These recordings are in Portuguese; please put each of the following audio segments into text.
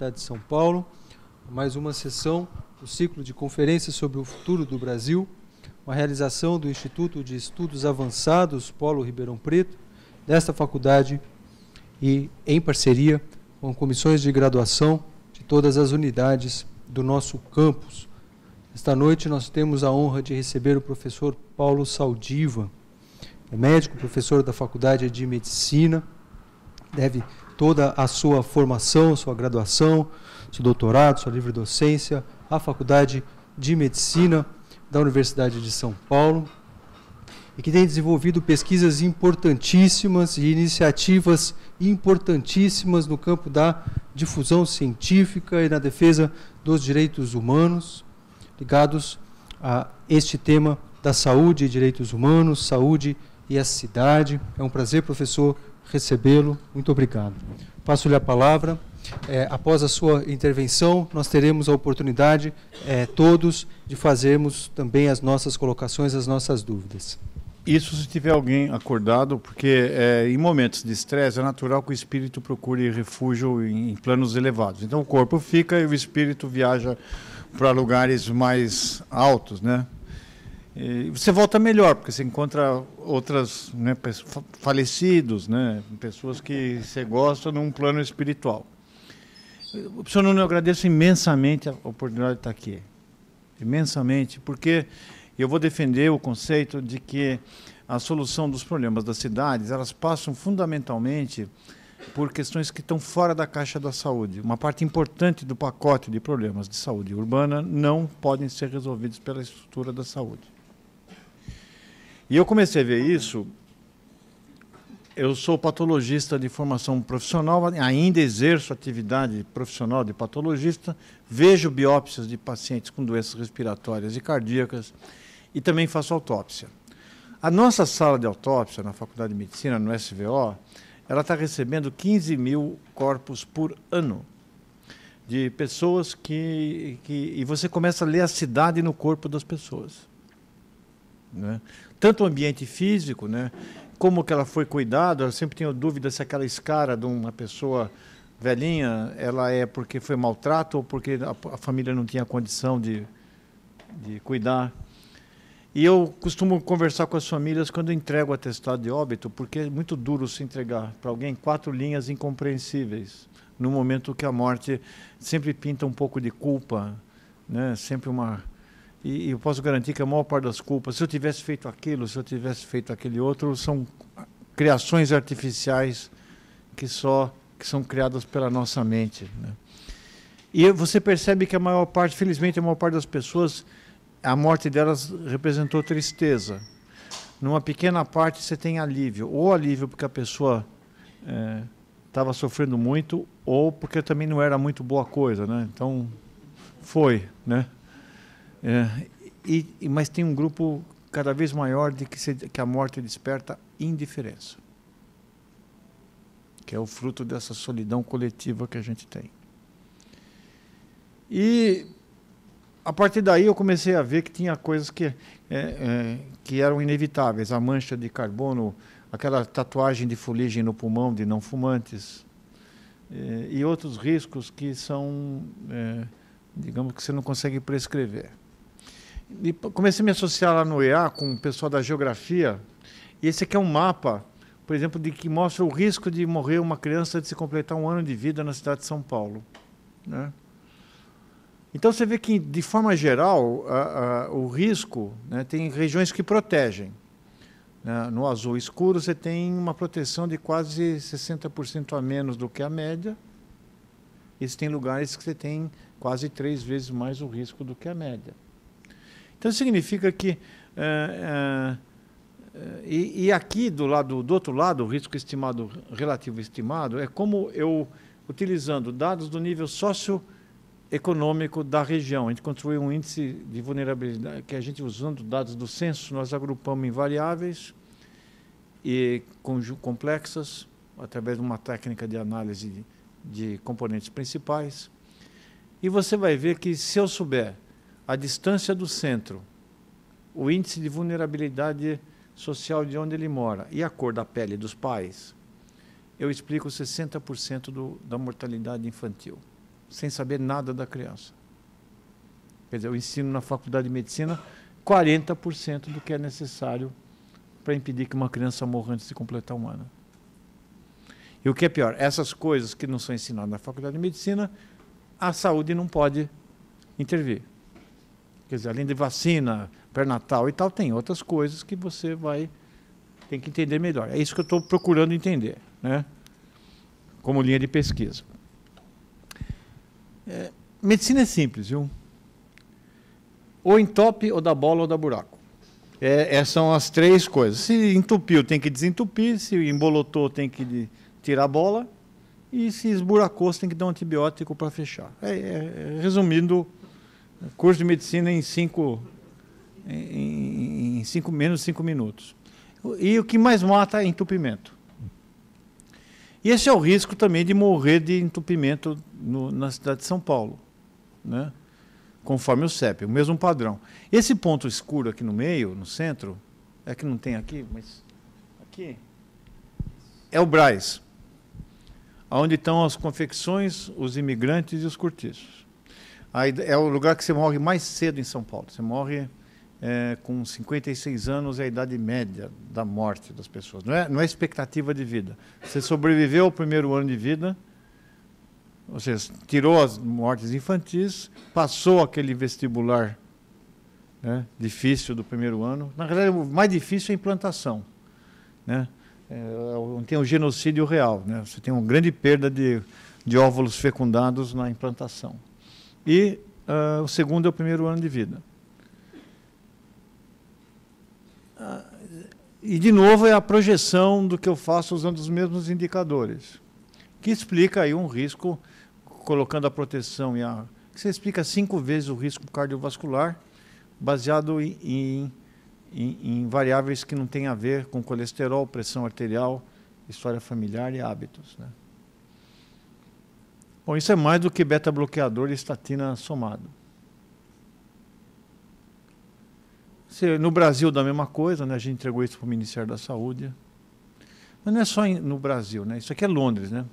Universidade de São Paulo. Mais uma sessão do ciclo de conferências sobre o futuro do Brasil, uma realização do Instituto de Estudos Avançados Polo Ribeirão Preto, desta faculdade e em parceria com comissões de graduação de todas as unidades do nosso campus. Esta noite nós temos a honra de receber o professor Paulo Saldiva, é médico, professor da Faculdade de Medicina, deve toda a sua formação, sua graduação, seu doutorado, sua livre docência, à Faculdade de Medicina da Universidade de São Paulo e que tem desenvolvido pesquisas importantíssimas e iniciativas importantíssimas no campo da difusão científica e na defesa dos direitos humanos, ligados a este tema da saúde e direitos humanos, saúde e a cidade. É um prazer, professor, recebê-lo. Muito obrigado. Passo-lhe a palavra. É, após a sua intervenção, nós teremos a oportunidade, é, todos, de fazermos também as nossas colocações, as nossas dúvidas. Isso se tiver alguém acordado, porque é, em momentos de estresse é natural que o espírito procure refúgio em, em planos elevados. Então o corpo fica e o espírito viaja para lugares mais altos, né? E você volta melhor, porque você encontra outras né, falecidos, né, pessoas que você gosta num plano espiritual. Professor Nuno, eu agradeço imensamente a oportunidade de estar aqui. Imensamente, porque eu vou defender o conceito de que a solução dos problemas das cidades, elas passam fundamentalmente por questões que estão fora da caixa da saúde. Uma parte importante do pacote de problemas de saúde urbana não podem ser resolvidos pela estrutura da saúde. E eu comecei a ver isso. Eu sou patologista de formação profissional, ainda exerço atividade profissional de patologista, vejo biópsias de pacientes com doenças respiratórias e cardíacas e também faço autópsia. A nossa sala de autópsia na Faculdade de Medicina, no SVO, ela está recebendo 15 mil corpos por ano de pessoas que, que. E você começa a ler a cidade no corpo das pessoas. Né? tanto o ambiente físico, né? Como que ela foi cuidada, eu sempre tenho dúvida se aquela escara de uma pessoa velhinha, ela é porque foi maltrato ou porque a, a família não tinha condição de, de cuidar. E eu costumo conversar com as famílias quando entrego o atestado de óbito, porque é muito duro se entregar para alguém quatro linhas incompreensíveis, no momento que a morte sempre pinta um pouco de culpa, né? sempre uma e, e eu posso garantir que a maior parte das culpas, se eu tivesse feito aquilo, se eu tivesse feito aquele outro, são criações artificiais que só que são criadas pela nossa mente. Né? E você percebe que a maior parte, felizmente, a maior parte das pessoas, a morte delas representou tristeza. Numa pequena parte você tem alívio, ou alívio porque a pessoa estava é, sofrendo muito, ou porque também não era muito boa coisa, né? Então foi, né? É, e, mas tem um grupo cada vez maior de que, se, que a morte desperta indiferença, que é o fruto dessa solidão coletiva que a gente tem. E a partir daí eu comecei a ver que tinha coisas que, é, é, que eram inevitáveis. A mancha de carbono, aquela tatuagem de fuligem no pulmão de não fumantes é, e outros riscos que são, é, digamos que você não consegue prescrever. E comecei a me associar lá no EA com o pessoal da geografia. E esse aqui é um mapa, por exemplo, de que mostra o risco de morrer uma criança de se completar um ano de vida na cidade de São Paulo. Né? Então você vê que, de forma geral, a, a, o risco né, tem regiões que protegem. Né? No azul escuro, você tem uma proteção de quase 60% a menos do que a média. E tem lugares que você tem quase três vezes mais o risco do que a média. Então significa que. Eh, eh, e, e, aqui do lado do outro lado, o risco estimado relativo estimado é como eu utilizando dados do nível socioeconômico da região. A gente construiu um índice de vulnerabilidade que a gente usando dados do censo nós agrupamos em variáveis e complexas através de uma técnica de análise de, de componentes principais. E você vai ver que se eu souber a distância do centro, o índice de vulnerabilidade social de onde ele mora e a cor da pele dos pais, eu explico 60% do, da mortalidade infantil, sem saber nada da criança. Quer dizer, eu ensino na faculdade de medicina 40% do que é necessário para impedir que uma criança morra antes de completar um ano. E o que é pior, essas coisas que não são ensinadas na faculdade de medicina, a saúde não pode intervir. Quer dizer, além de vacina, pré-natal e tal, tem outras coisas que você vai tem que entender melhor. É isso que eu estou procurando entender, né? como linha de pesquisa. É, medicina é simples, viu? Ou entope, ou dá bola, ou dá buraco. É, essas são as três coisas. Se entupiu, tem que desentupir. Se embolotou, tem que tirar a bola. E se esburacou, você tem que dar um antibiótico para fechar. É, é, é resumindo curso de medicina em cinco, em, em cinco menos de cinco minutos. E o que mais mata é entupimento. E esse é o risco também de morrer de entupimento no, na cidade de São Paulo, né? conforme o CEP, o mesmo padrão. Esse ponto escuro aqui no meio, no centro, é que não tem aqui, mas aqui, é o Braz, onde estão as confecções, os imigrantes e os cortiços. Aí é o lugar que você morre mais cedo em São Paulo. Você morre é, com 56 anos, é a idade média da morte das pessoas. Não é, não é expectativa de vida. Você sobreviveu ao primeiro ano de vida, ou seja, tirou as mortes infantis, passou aquele vestibular né, difícil do primeiro ano. Na verdade, o mais difícil é a implantação. Né? É, é, tem o genocídio real. Né? Você tem uma grande perda de, de óvulos fecundados na implantação e uh, o segundo é o primeiro ano de vida. Uh, e, de novo, é a projeção do que eu faço usando os mesmos indicadores, que explica aí um risco, colocando a proteção e a... Você explica cinco vezes o risco cardiovascular, baseado em, em, em, em variáveis que não têm a ver com colesterol, pressão arterial, história familiar e hábitos. Né? Bom, isso é mais do que beta-bloqueador e estatina somado. No Brasil, da mesma coisa, né? a gente entregou isso para o Ministério da Saúde. Mas não é só no Brasil, né? isso aqui é Londres. Né?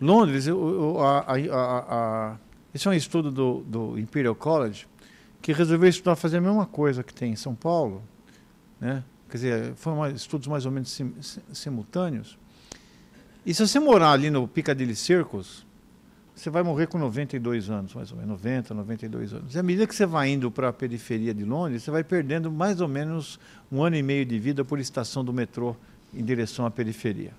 Londres, a, a, a, esse é um estudo do, do Imperial College, que resolveu estudar fazer a mesma coisa que tem em São Paulo, né? quer dizer, foram estudos mais ou menos sim, sim, simultâneos. E se você morar ali no Piccadilly Circus, você vai morrer com 92 anos, mais ou menos, 90, 92 anos. E à medida que você vai indo para a periferia de Londres, você vai perdendo mais ou menos um ano e meio de vida por estação do metrô em direção à periferia.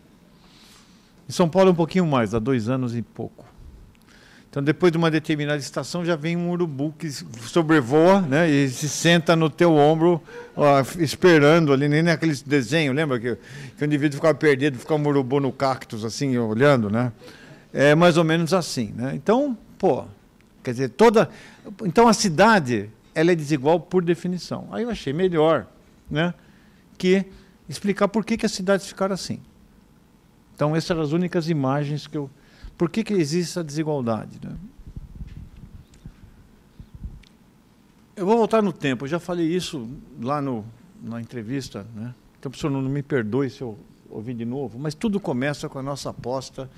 Em São Paulo, um pouquinho mais, há dois anos e pouco. Então, depois de uma determinada estação, já vem um urubu que sobrevoa né, e se senta no teu ombro, ó, esperando ali, nem naquele desenho, lembra que, que o indivíduo ficava perdido, ficava um urubu no cactus, assim, olhando, né? É mais ou menos assim, né? Então, pô, quer dizer, toda então a cidade ela é desigual por definição. Aí eu achei melhor, né, que explicar por que, que as cidades ficaram assim. Então, essas eram as únicas imagens que eu por que, que existe essa desigualdade, né? Eu vou voltar no tempo, eu já falei isso lá no, na entrevista, né? Então, professor, não me perdoe se eu ouvir de novo, mas tudo começa com a nossa aposta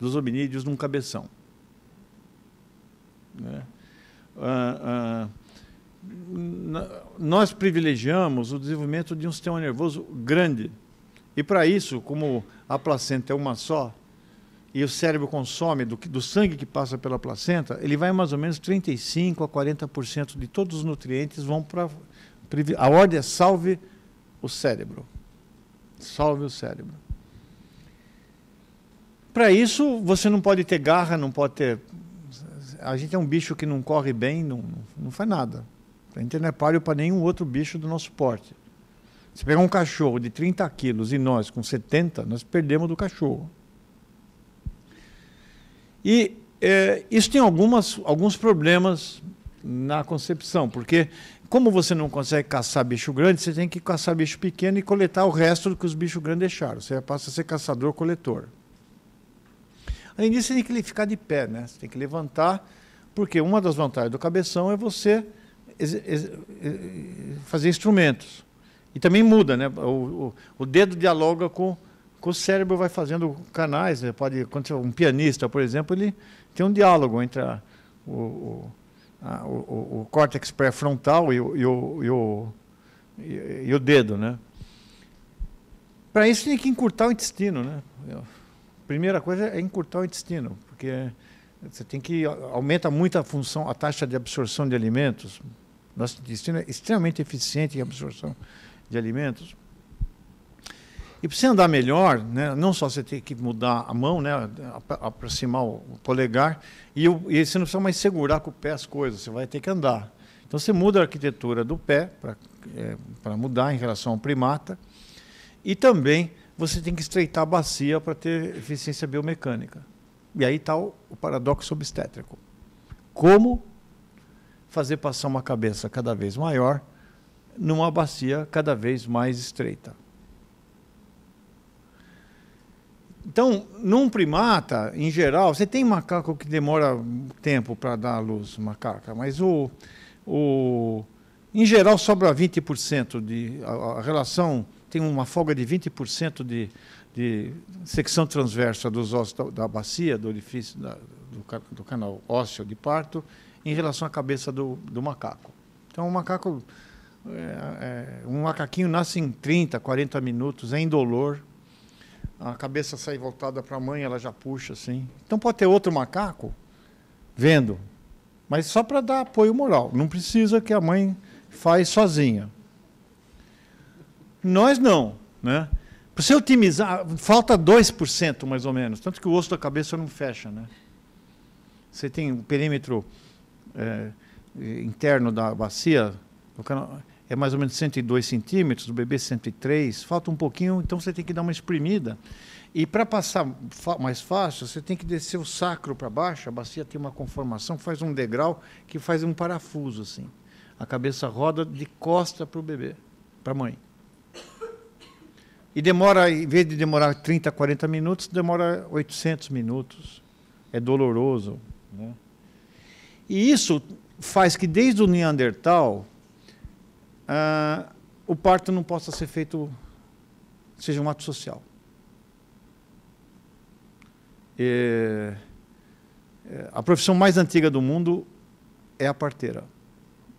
dos hominídeos num cabeção. Né? Ah, ah, nós privilegiamos o desenvolvimento de um sistema nervoso grande. E para isso, como a placenta é uma só, e o cérebro consome do, do sangue que passa pela placenta, ele vai mais ou menos 35 a 40% de todos os nutrientes vão para a ordem é salve o cérebro. Salve o cérebro. Para isso, você não pode ter garra, não pode ter. A gente é um bicho que não corre bem, não, não faz nada. A gente não é páreo para nenhum outro bicho do nosso porte. Se pegar um cachorro de 30 quilos e nós com 70, nós perdemos do cachorro. E é, isso tem algumas, alguns problemas na concepção, porque como você não consegue caçar bicho grande, você tem que caçar bicho pequeno e coletar o resto do que os bichos grandes deixaram. Você passa a ser caçador-coletor. Além disso, você tem que ficar de pé, né? Você tem que levantar, porque uma das vantagens do cabeção é você fazer instrumentos. E também muda, né? O, o, o dedo dialoga com, com, o cérebro, vai fazendo canais. Né? Pode, quando um pianista, por exemplo, ele tem um diálogo entre a, o, a, o, córtex pré-frontal e, e, e, e, o dedo, né? Para isso tem que encurtar o intestino, né? primeira coisa é encurtar o intestino, porque você tem que aumenta muito a função, a taxa de absorção de alimentos. Nosso intestino é extremamente eficiente em absorção de alimentos. E para você andar melhor, né, não só você tem que mudar a mão, né, aproximar o polegar, e, o, e você não precisa mais segurar com o pé as coisas, você vai ter que andar. Então você muda a arquitetura do pé para é, mudar em relação ao primata. E também você tem que estreitar a bacia para ter eficiência biomecânica. E aí está o, o paradoxo obstétrico. Como fazer passar uma cabeça cada vez maior numa bacia cada vez mais estreita? Então, num primata, em geral, você tem macaco que demora tempo para dar à luz macaca, mas o, o, em geral sobra 20% de a, a relação tem uma folga de 20% de, de secção transversa dos ossos da, da bacia, do orifício da, do, do, canal ósseo de parto, em relação à cabeça do, do macaco. Então, o macaco, é, é, um macaquinho nasce em 30, 40 minutos, é indolor. A cabeça sai voltada para a mãe, ela já puxa assim. Então, pode ter outro macaco vendo, mas só para dar apoio moral. Não precisa que a mãe faz sozinha. Nós não, né? Para você otimizar, falta 2% mais ou menos. Tanto que o osso da cabeça não fecha, né? Você tem o um perímetro é, interno da bacia, é mais ou menos 102 centímetros, o bebê 103, falta um pouquinho, então você tem que dar uma espremida. E para passar mais fácil, você tem que descer o sacro para baixo, a bacia tem uma conformação, faz um degrau que faz um parafuso assim. A cabeça roda de costa para o bebê, para a mãe. E demora, em vez de demorar 30, 40 minutos, demora 800 minutos. É doloroso. Né? E isso faz que, desde o Neandertal, ah, o parto não possa ser feito, seja um ato social. É, é a profissão mais antiga do mundo é a parteira,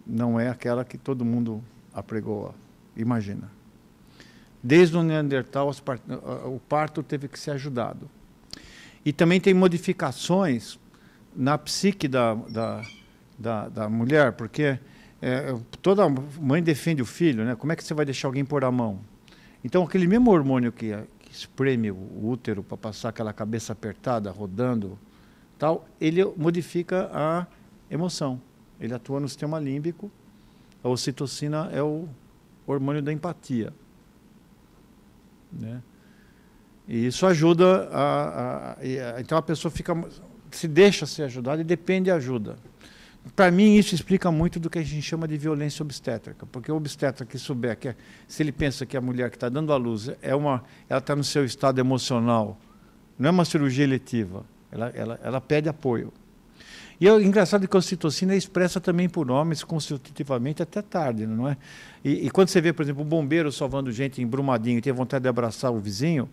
não é aquela que todo mundo apregoa, imagina. Desde o Neandertal, o parto teve que ser ajudado. E também tem modificações na psique da, da, da, da mulher, porque é, é, toda mãe defende o filho, né? Como é que você vai deixar alguém pôr a mão? Então, aquele mesmo hormônio que, que espreme o útero para passar aquela cabeça apertada, rodando, tal, ele modifica a emoção. Ele atua no sistema límbico. A ocitocina é o hormônio da empatia. Né? E isso ajuda a, a, a, Então a pessoa fica, se deixa ser ajudada e depende da ajuda. Para mim, isso explica muito do que a gente chama de violência obstétrica, porque o obstetra que souber que, é, se ele pensa que a mulher que está dando à luz é uma, ela está no seu estado emocional, não é uma cirurgia eletiva, ela, ela, ela pede apoio. E é engraçado que a ocitocina é expressa também por homens constitutivamente até tarde, não é? E, e quando você vê, por exemplo, um bombeiro salvando gente embrumadinho e tem vontade de abraçar o vizinho,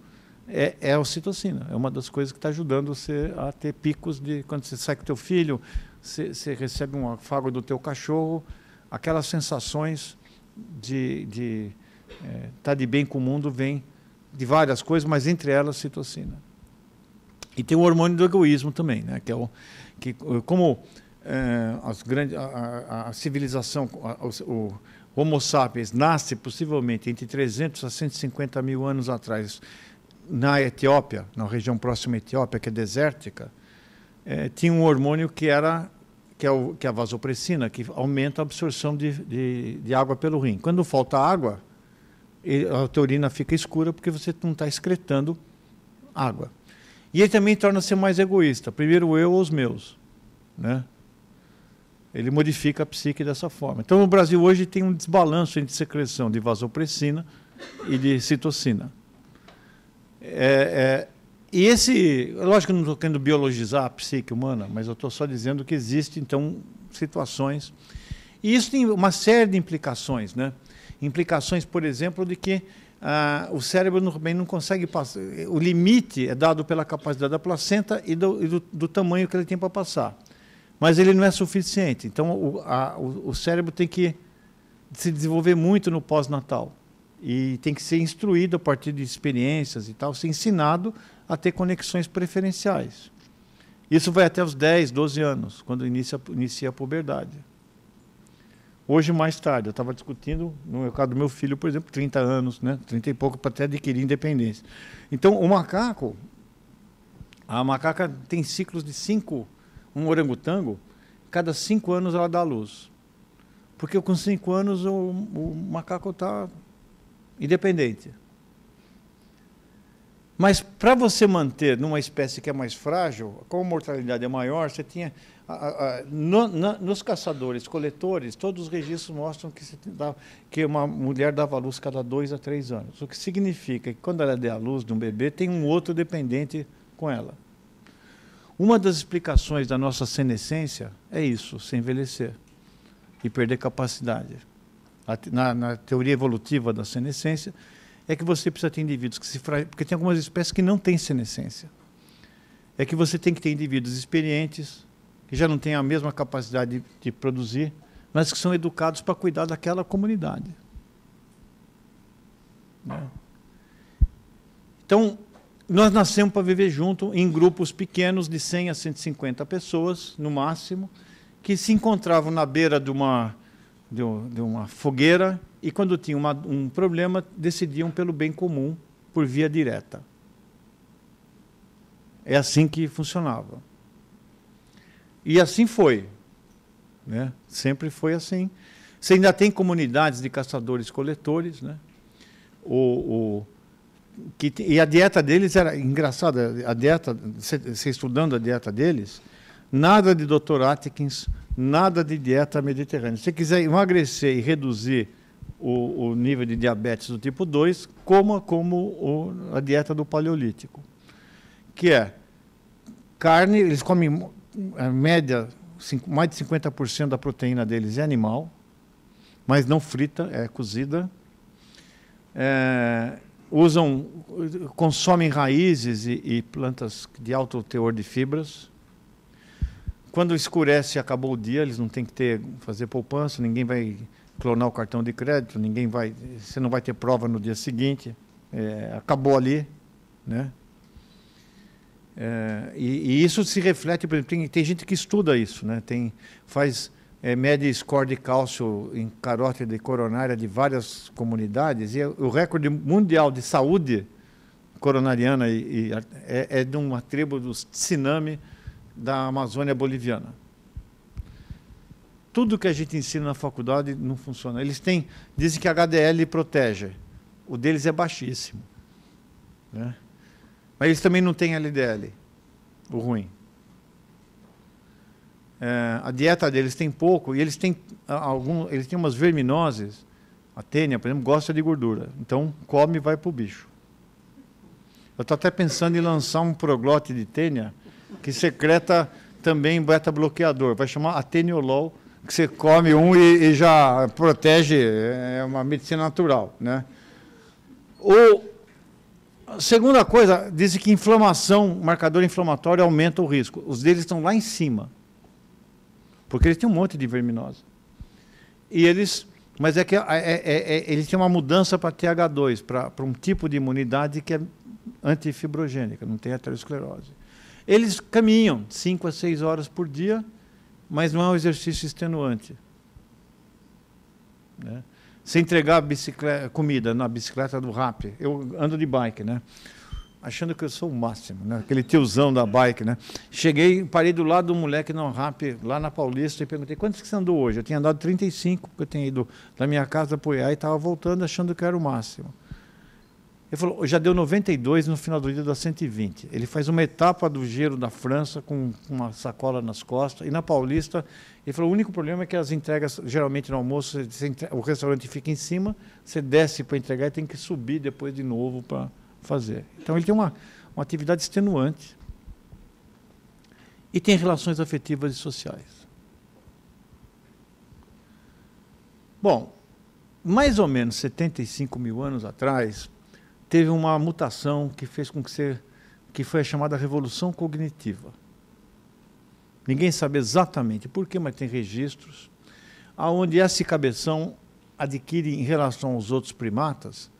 é, é a ocitocina. É uma das coisas que está ajudando você a ter picos de quando você sai com teu filho, você, você recebe um afago do teu cachorro, aquelas sensações de estar de, é, tá de bem com o mundo vem de várias coisas, mas entre elas citocina. E tem o hormônio do egoísmo também, né? Que é o, que eh, como eh, as grandes, a, a civilização, a, o, o Homo sapiens nasce possivelmente entre 300 a 150 mil anos atrás na Etiópia, na região próxima à Etiópia, que é desértica, eh, tinha um hormônio que era que é, o, que é a vasopressina, que aumenta a absorção de, de, de água pelo rim. Quando falta água, a teorina urina fica escura porque você não está excretando água. E ele também torna-se mais egoísta. Primeiro eu ou os meus. Né? Ele modifica a psique dessa forma. Então, no Brasil hoje tem um desbalanço entre secreção de vasopressina e de citocina. É, é, e esse, lógico que eu não estou querendo biologizar a psique humana, mas eu estou só dizendo que existem, então, situações. E isso tem uma série de implicações. Né? Implicações, por exemplo, de que ah, o cérebro também não consegue passar. O limite é dado pela capacidade da placenta e do, e do, do tamanho que ele tem para passar. Mas ele não é suficiente. Então, o, a, o, o cérebro tem que se desenvolver muito no pós-natal. E tem que ser instruído a partir de experiências e tal, ser ensinado a ter conexões preferenciais. Isso vai até os 10, 12 anos, quando inicia, inicia a puberdade. Hoje, mais tarde, eu estava discutindo, no caso do meu filho, por exemplo, 30 anos, né? 30 e pouco, para até adquirir independência. Então, o macaco, a macaca tem ciclos de cinco, um orangotango, cada cinco anos ela dá luz. Porque com cinco anos o, o macaco está independente. Mas para você manter numa espécie que é mais frágil, como a mortalidade é maior, você tinha no, na, nos caçadores, coletores, todos os registros mostram que, que uma mulher dava luz cada dois a três anos. O que significa que quando ela der a luz de um bebê, tem um outro dependente com ela. Uma das explicações da nossa senescência é isso, se envelhecer e perder capacidade. Na, na teoria evolutiva da senescência, é que você precisa ter indivíduos que se. Porque tem algumas espécies que não têm senescência. É que você tem que ter indivíduos experientes, que já não têm a mesma capacidade de, de produzir, mas que são educados para cuidar daquela comunidade. Né? Então, nós nascemos para viver junto em grupos pequenos de 100 a 150 pessoas, no máximo, que se encontravam na beira de uma, de, uma fogueira e, quando tinham uma, um problema, decidiam pelo bem comum por via direta. É assim que funcionava. E assim foi. Né? Sempre foi assim. Você ainda tem comunidades de caçadores-coletores, né? O, o, que, e a dieta deles era engraçada. A dieta, você estudando a dieta deles, nada de Dr. Atkins, nada de dieta mediterrânea. Se você quiser emagrecer e reduzir o, o, nível de diabetes do tipo 2, coma como o, a dieta do paleolítico, que é carne, eles comem a média, mais de 50% da proteína deles é animal, mas não frita, é cozida. É, usam, consomem raízes e, e, plantas de alto teor de fibras. Quando escurece e acabou o dia, eles não têm que ter, fazer poupança, ninguém vai clonar o cartão de crédito, ninguém vai, você não vai ter prova no dia seguinte, é, acabou ali, né? É, e, e, isso se reflete, por exemplo, tem, tem, gente que estuda isso, né? Tem, faz, é, mede score de cálcio em carótida de coronária de várias comunidades, e é o recorde mundial de saúde coronariana e, e é, é, de uma tribo dos Tsunami da Amazônia Boliviana. Tudo que a gente ensina na faculdade não funciona. Eles têm, dizem que a HDL protege, o deles é baixíssimo. Né? Mas eles também não têm LDL, o ruim. É, a dieta deles tem pouco e eles têm, algum, eles têm umas verminoses. A tênia, por exemplo, gosta de gordura. Então, come e vai para o bicho. Eu estou até pensando em lançar um proglote de tênia que secreta também beta-bloqueador. Vai chamar Ateniolol, que você come um e, e, já protege, é, é uma medicina natural. Né? Ou Segunda coisa, dizem que inflamação, marcador inflamatório aumenta o risco. Os deles estão lá em cima. Porque eles têm um monte de verminose. E eles. Mas é que é, é, é, é eles têm uma mudança para TH2, para, um tipo de imunidade que é antifibrogênica, não tem aterosclerose. Eles caminham 5 a 6 horas por dia, mas não é um exercício extenuante. Né? Você entregar comida na bicicleta do rap. Eu ando de bike, né? Achando que eu sou o máximo, né? Aquele tiozão da bike, né? Cheguei, parei do lado do moleque no rap, lá na Paulista, e perguntei, quantos que você andou hoje? Eu tinha andado 35, porque eu tinha ido da minha casa apoiar e estava voltando achando que era o máximo. Ele falou, já deu 92, no final do dia dá 120. Ele faz uma etapa do Giro da França com uma sacola nas costas. E na Paulista, ele falou, o único problema é que as entregas, geralmente no almoço, o restaurante fica em cima, você desce para entregar e tem que subir depois de novo para fazer. Então ele tem uma, uma atividade extenuante. E tem relações afetivas e sociais. Bom, mais ou menos 75 mil anos atrás, teve uma mutação que fez com que você que foi a chamada revolução cognitiva. Ninguém sabe exatamente por mas tem registros aonde esse cabeção adquire em relação aos outros primatas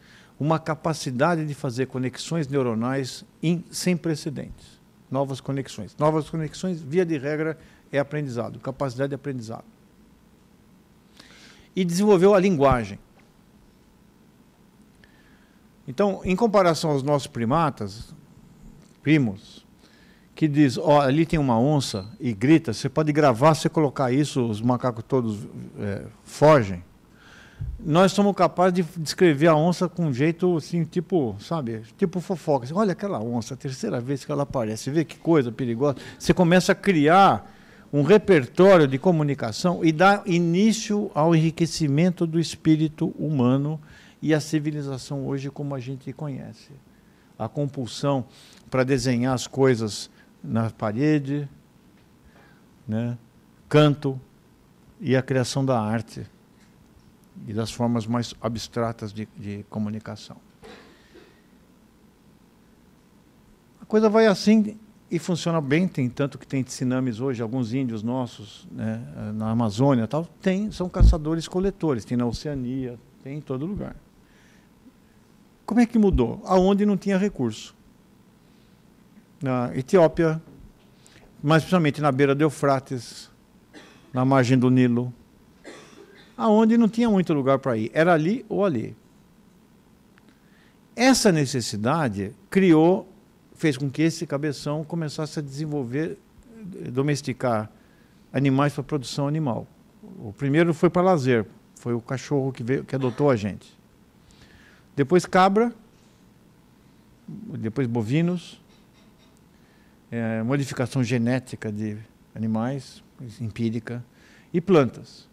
uma capacidade de fazer conexões neuronais sem precedentes. Novas conexões. Novas conexões, via de regra, é aprendizado, capacidade de aprendizado. E desenvolveu a linguagem. Então, em comparação aos nossos primatas, primos, que diz, ó, ali tem uma onça e grita, você pode gravar, você colocar isso, os macacos todos é, fogem. Nós somos capazes de descrever a onça com um jeito assim, tipo, sabe, tipo fofoca. Assim, Olha aquela onça, a terceira vez que ela aparece, vê que coisa perigosa. Você começa a criar um repertório de comunicação e dá início ao enriquecimento do espírito humano e a civilização hoje como a gente conhece. A compulsão para desenhar as coisas na parede, né? canto e a criação da arte e das formas mais abstratas de, de comunicação. A coisa vai assim e funciona bem, tem tanto que tem tsunamis hoje, alguns índios nossos né, na Amazônia tal, tem, são caçadores-coletores, tem na Oceania, tem em todo lugar. Como é que mudou? Aonde não tinha recurso. Na Etiópia, mas principalmente na beira do Eufrates, na margem do Nilo, aonde não tinha muito lugar para ir. Era ali ou ali. Essa necessidade criou, fez com que esse cabeção começasse a desenvolver, domesticar animais para produção animal. O primeiro foi para lazer, foi o cachorro que, veio, que adotou a gente. Depois cabra, depois bovinos, é, modificação genética de animais, empírica, e plantas.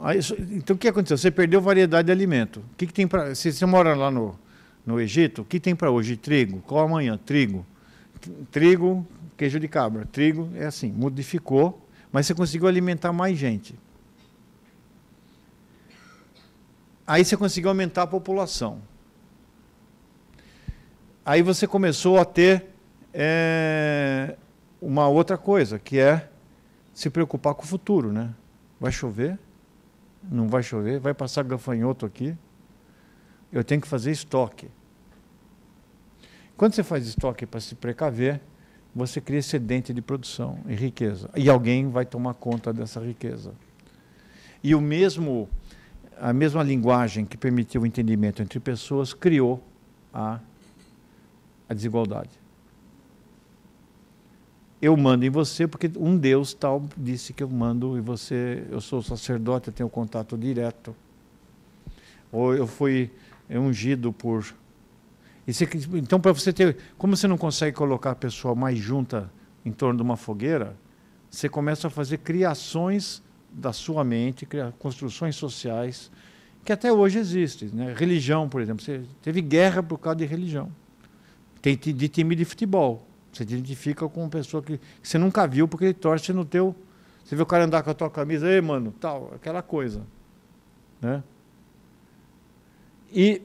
Aí, então o que aconteceu? Você perdeu variedade de alimento. O que, que tem para. Se você mora lá no, no Egito, o que tem para hoje? Trigo. Qual amanhã? Trigo. Trigo, queijo de cabra. Trigo é assim, modificou, mas você conseguiu alimentar mais gente. Aí você conseguiu aumentar a população. Aí você começou a ter é, uma outra coisa, que é se preocupar com o futuro, né? Vai chover? Não vai chover? Vai passar gafanhoto aqui? Eu tenho que fazer estoque. Quando você faz estoque para se precaver, você cria excedente de produção e riqueza. E alguém vai tomar conta dessa riqueza. E o mesmo a mesma linguagem que permitiu o entendimento entre pessoas criou a, a desigualdade. Eu mando em você porque um Deus tal disse que eu mando e você, eu sou sacerdote, eu tenho contato direto. Ou eu fui é ungido por. Você, então, para você ter. Como você não consegue colocar a pessoa mais junta em torno de uma fogueira, você começa a fazer criações da sua mente, criar construções sociais que até hoje existem. Né? Religião, por exemplo, você teve guerra por causa de religião. Tem de time de futebol. Você identifica com uma pessoa que, que você nunca viu porque ele torce no teu. Você vê o cara andar com a tua camisa, ei, mano, tal, aquela coisa. Né? E,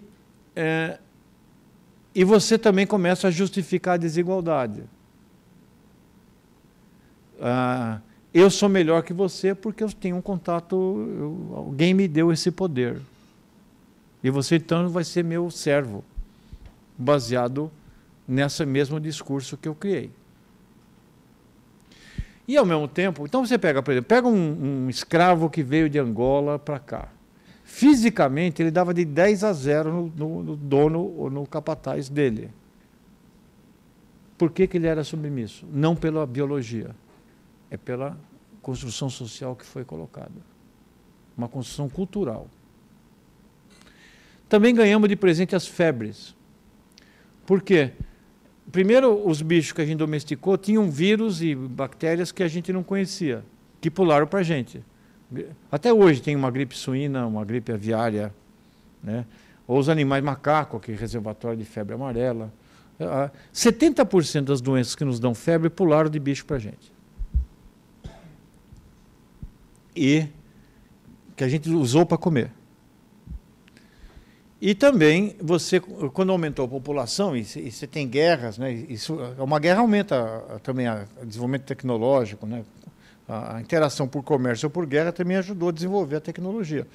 é, e você também começa a justificar a desigualdade. Ah, eu sou melhor que você porque eu tenho um contato, eu, alguém me deu esse poder. E você então vai ser meu servo, baseado nesse mesmo discurso que eu criei. E ao mesmo tempo, então você pega, por exemplo, pega um, um escravo que veio de Angola para cá. Fisicamente ele dava de 10 a 0 no, no, no dono ou no capataz dele. Por que, que ele era submisso? Não pela biologia é pela construção social que foi colocada. Uma construção cultural. Também ganhamos de presente as febres. Por quê? Primeiro, os bichos que a gente domesticou tinham vírus e bactérias que a gente não conhecia, que pularam para a gente. Até hoje tem uma gripe suína, uma gripe aviária, né? ou os animais macaco, que é reservatório de febre amarela. 70% ah, ah, das doenças que nos dão febre pularam de bicho para a gente e que a gente usou para comer. E também você, quando aumentou a população e você tem guerras, né? Isso, uma guerra aumenta também o desenvolvimento tecnológico, né? A, a interação por comércio ou por guerra também ajudou a desenvolver a tecnologia.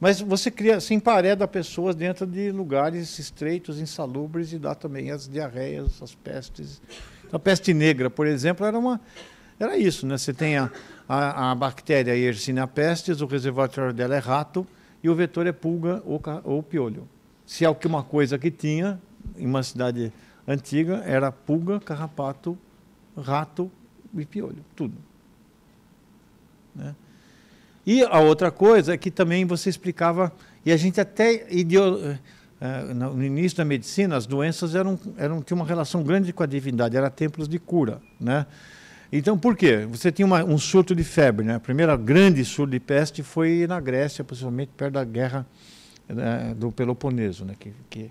Mas você cria, se empareda pessoas dentro de lugares estreitos, insalubres e dá também as diarreias, as pestes. Então, a peste negra, por exemplo, era uma era isso, né? Você tem a, a, a bactéria Yersinia pestis, o reservatório dela é rato e o vetor é pulga ou, ou piolho. Se é alguma coisa que tinha em uma cidade antiga, era pulga, carrapato, rato e piolho, tudo. Né? E a outra coisa é que também você explicava, e a gente até eh, eh, no início da medicina, as doenças eram, eram, tinham uma relação grande com a divindade, eram templos de cura. Né? Então, por quê? Você tinha uma, um surto de febre, né? A primeira grande surto de peste foi na Grécia, principalmente perto da guerra né, do Peloponeso, né? Que, que,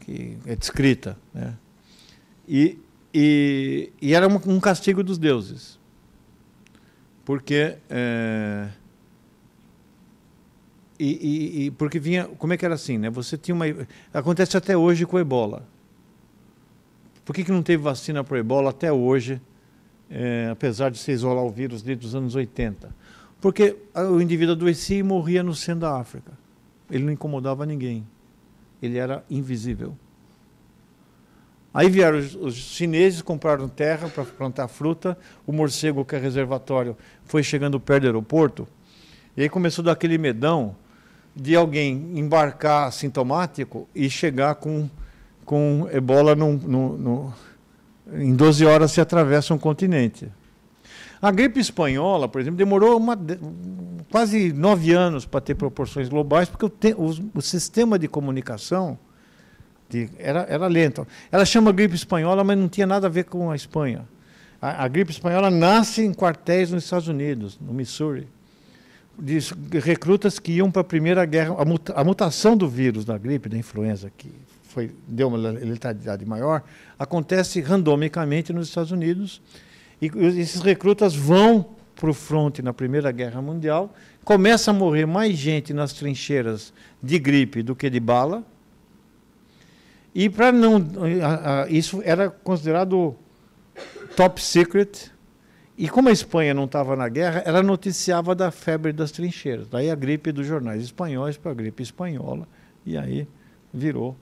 que é descrita, né? E, e, e era um, castigo dos deuses, porque é, e, e, porque vinha, como é que era assim, né? Você tinha uma acontece até hoje com o Ebola. Por que, que não teve vacina para o Ebola até hoje? é, apesar de se isolar o vírus desde os anos 80. Porque o indivíduo adoecia e morria no centro da África. Ele não incomodava ninguém. Ele era invisível. Aí vieram os, os chineses, compraram terra para plantar fruta. O morcego, que é reservatório, foi chegando perto do aeroporto. E aí começou daquele medão de alguém embarcar sintomático e chegar com, com ebola no, no, no em 12 horas se atravessa um continente. A gripe espanhola, por exemplo, demorou uma, quase nove anos para ter proporções globais, porque o, te, o, o sistema de comunicação de, era, era lento. Ela chama gripe espanhola, mas não tinha nada a ver com a Espanha. A, a gripe espanhola nasce em quartéis nos Estados Unidos, no Missouri, de recrutas que iam para a Primeira Guerra, a, muta, a mutação do vírus da gripe, da influenza, que foi, deu uma letalidade maior, acontece randomicamente nos Estados Unidos. E esses recrutas vão para o fronte na Primeira Guerra Mundial, começa a morrer mais gente nas trincheiras de gripe do que de bala. E para não. Isso era considerado top secret. E como a Espanha não estava na guerra, ela noticiava da febre das trincheiras. Daí a gripe dos jornais espanhóis para a gripe espanhola. E aí virou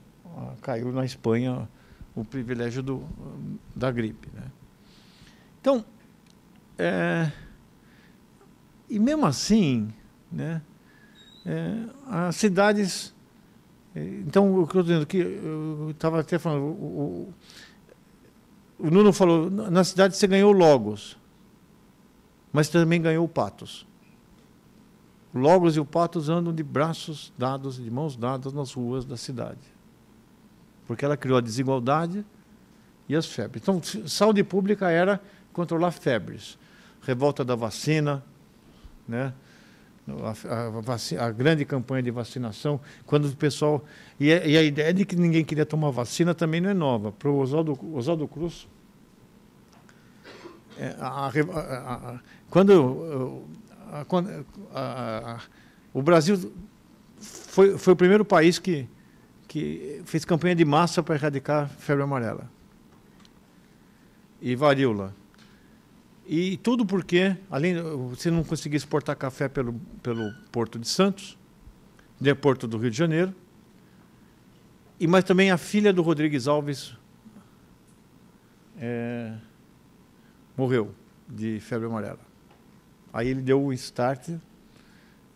caiu na Espanha o privilégio do, da gripe. Né? Então, é, e mesmo assim, né, é, as cidades. É, então, o que eu estou dizendo que eu estava até falando, o, o, o Nuno falou, na cidade você ganhou Logos, mas também ganhou Patos. Logos e o Patos andam de braços dados, de mãos dadas nas ruas da cidade porque ela criou a desigualdade e as febres. Então, saúde pública era controlar febres. Revolta da vacina, né? A, a, a, grande campanha de vacinação, quando o pessoal. E, é, e, a ideia de que ninguém queria tomar vacina também não é nova. Para o Oswaldo, Oswaldo Cruz, é, a, quando, o Brasil foi, foi o primeiro país que que fez campanha de massa para erradicar febre amarela e varíola. E tudo porque, além você não conseguia exportar café pelo, pelo Porto de Santos, de né, Porto do Rio de Janeiro, e mas também a filha do Rodrigues Alves é, morreu de febre amarela. Aí ele deu o start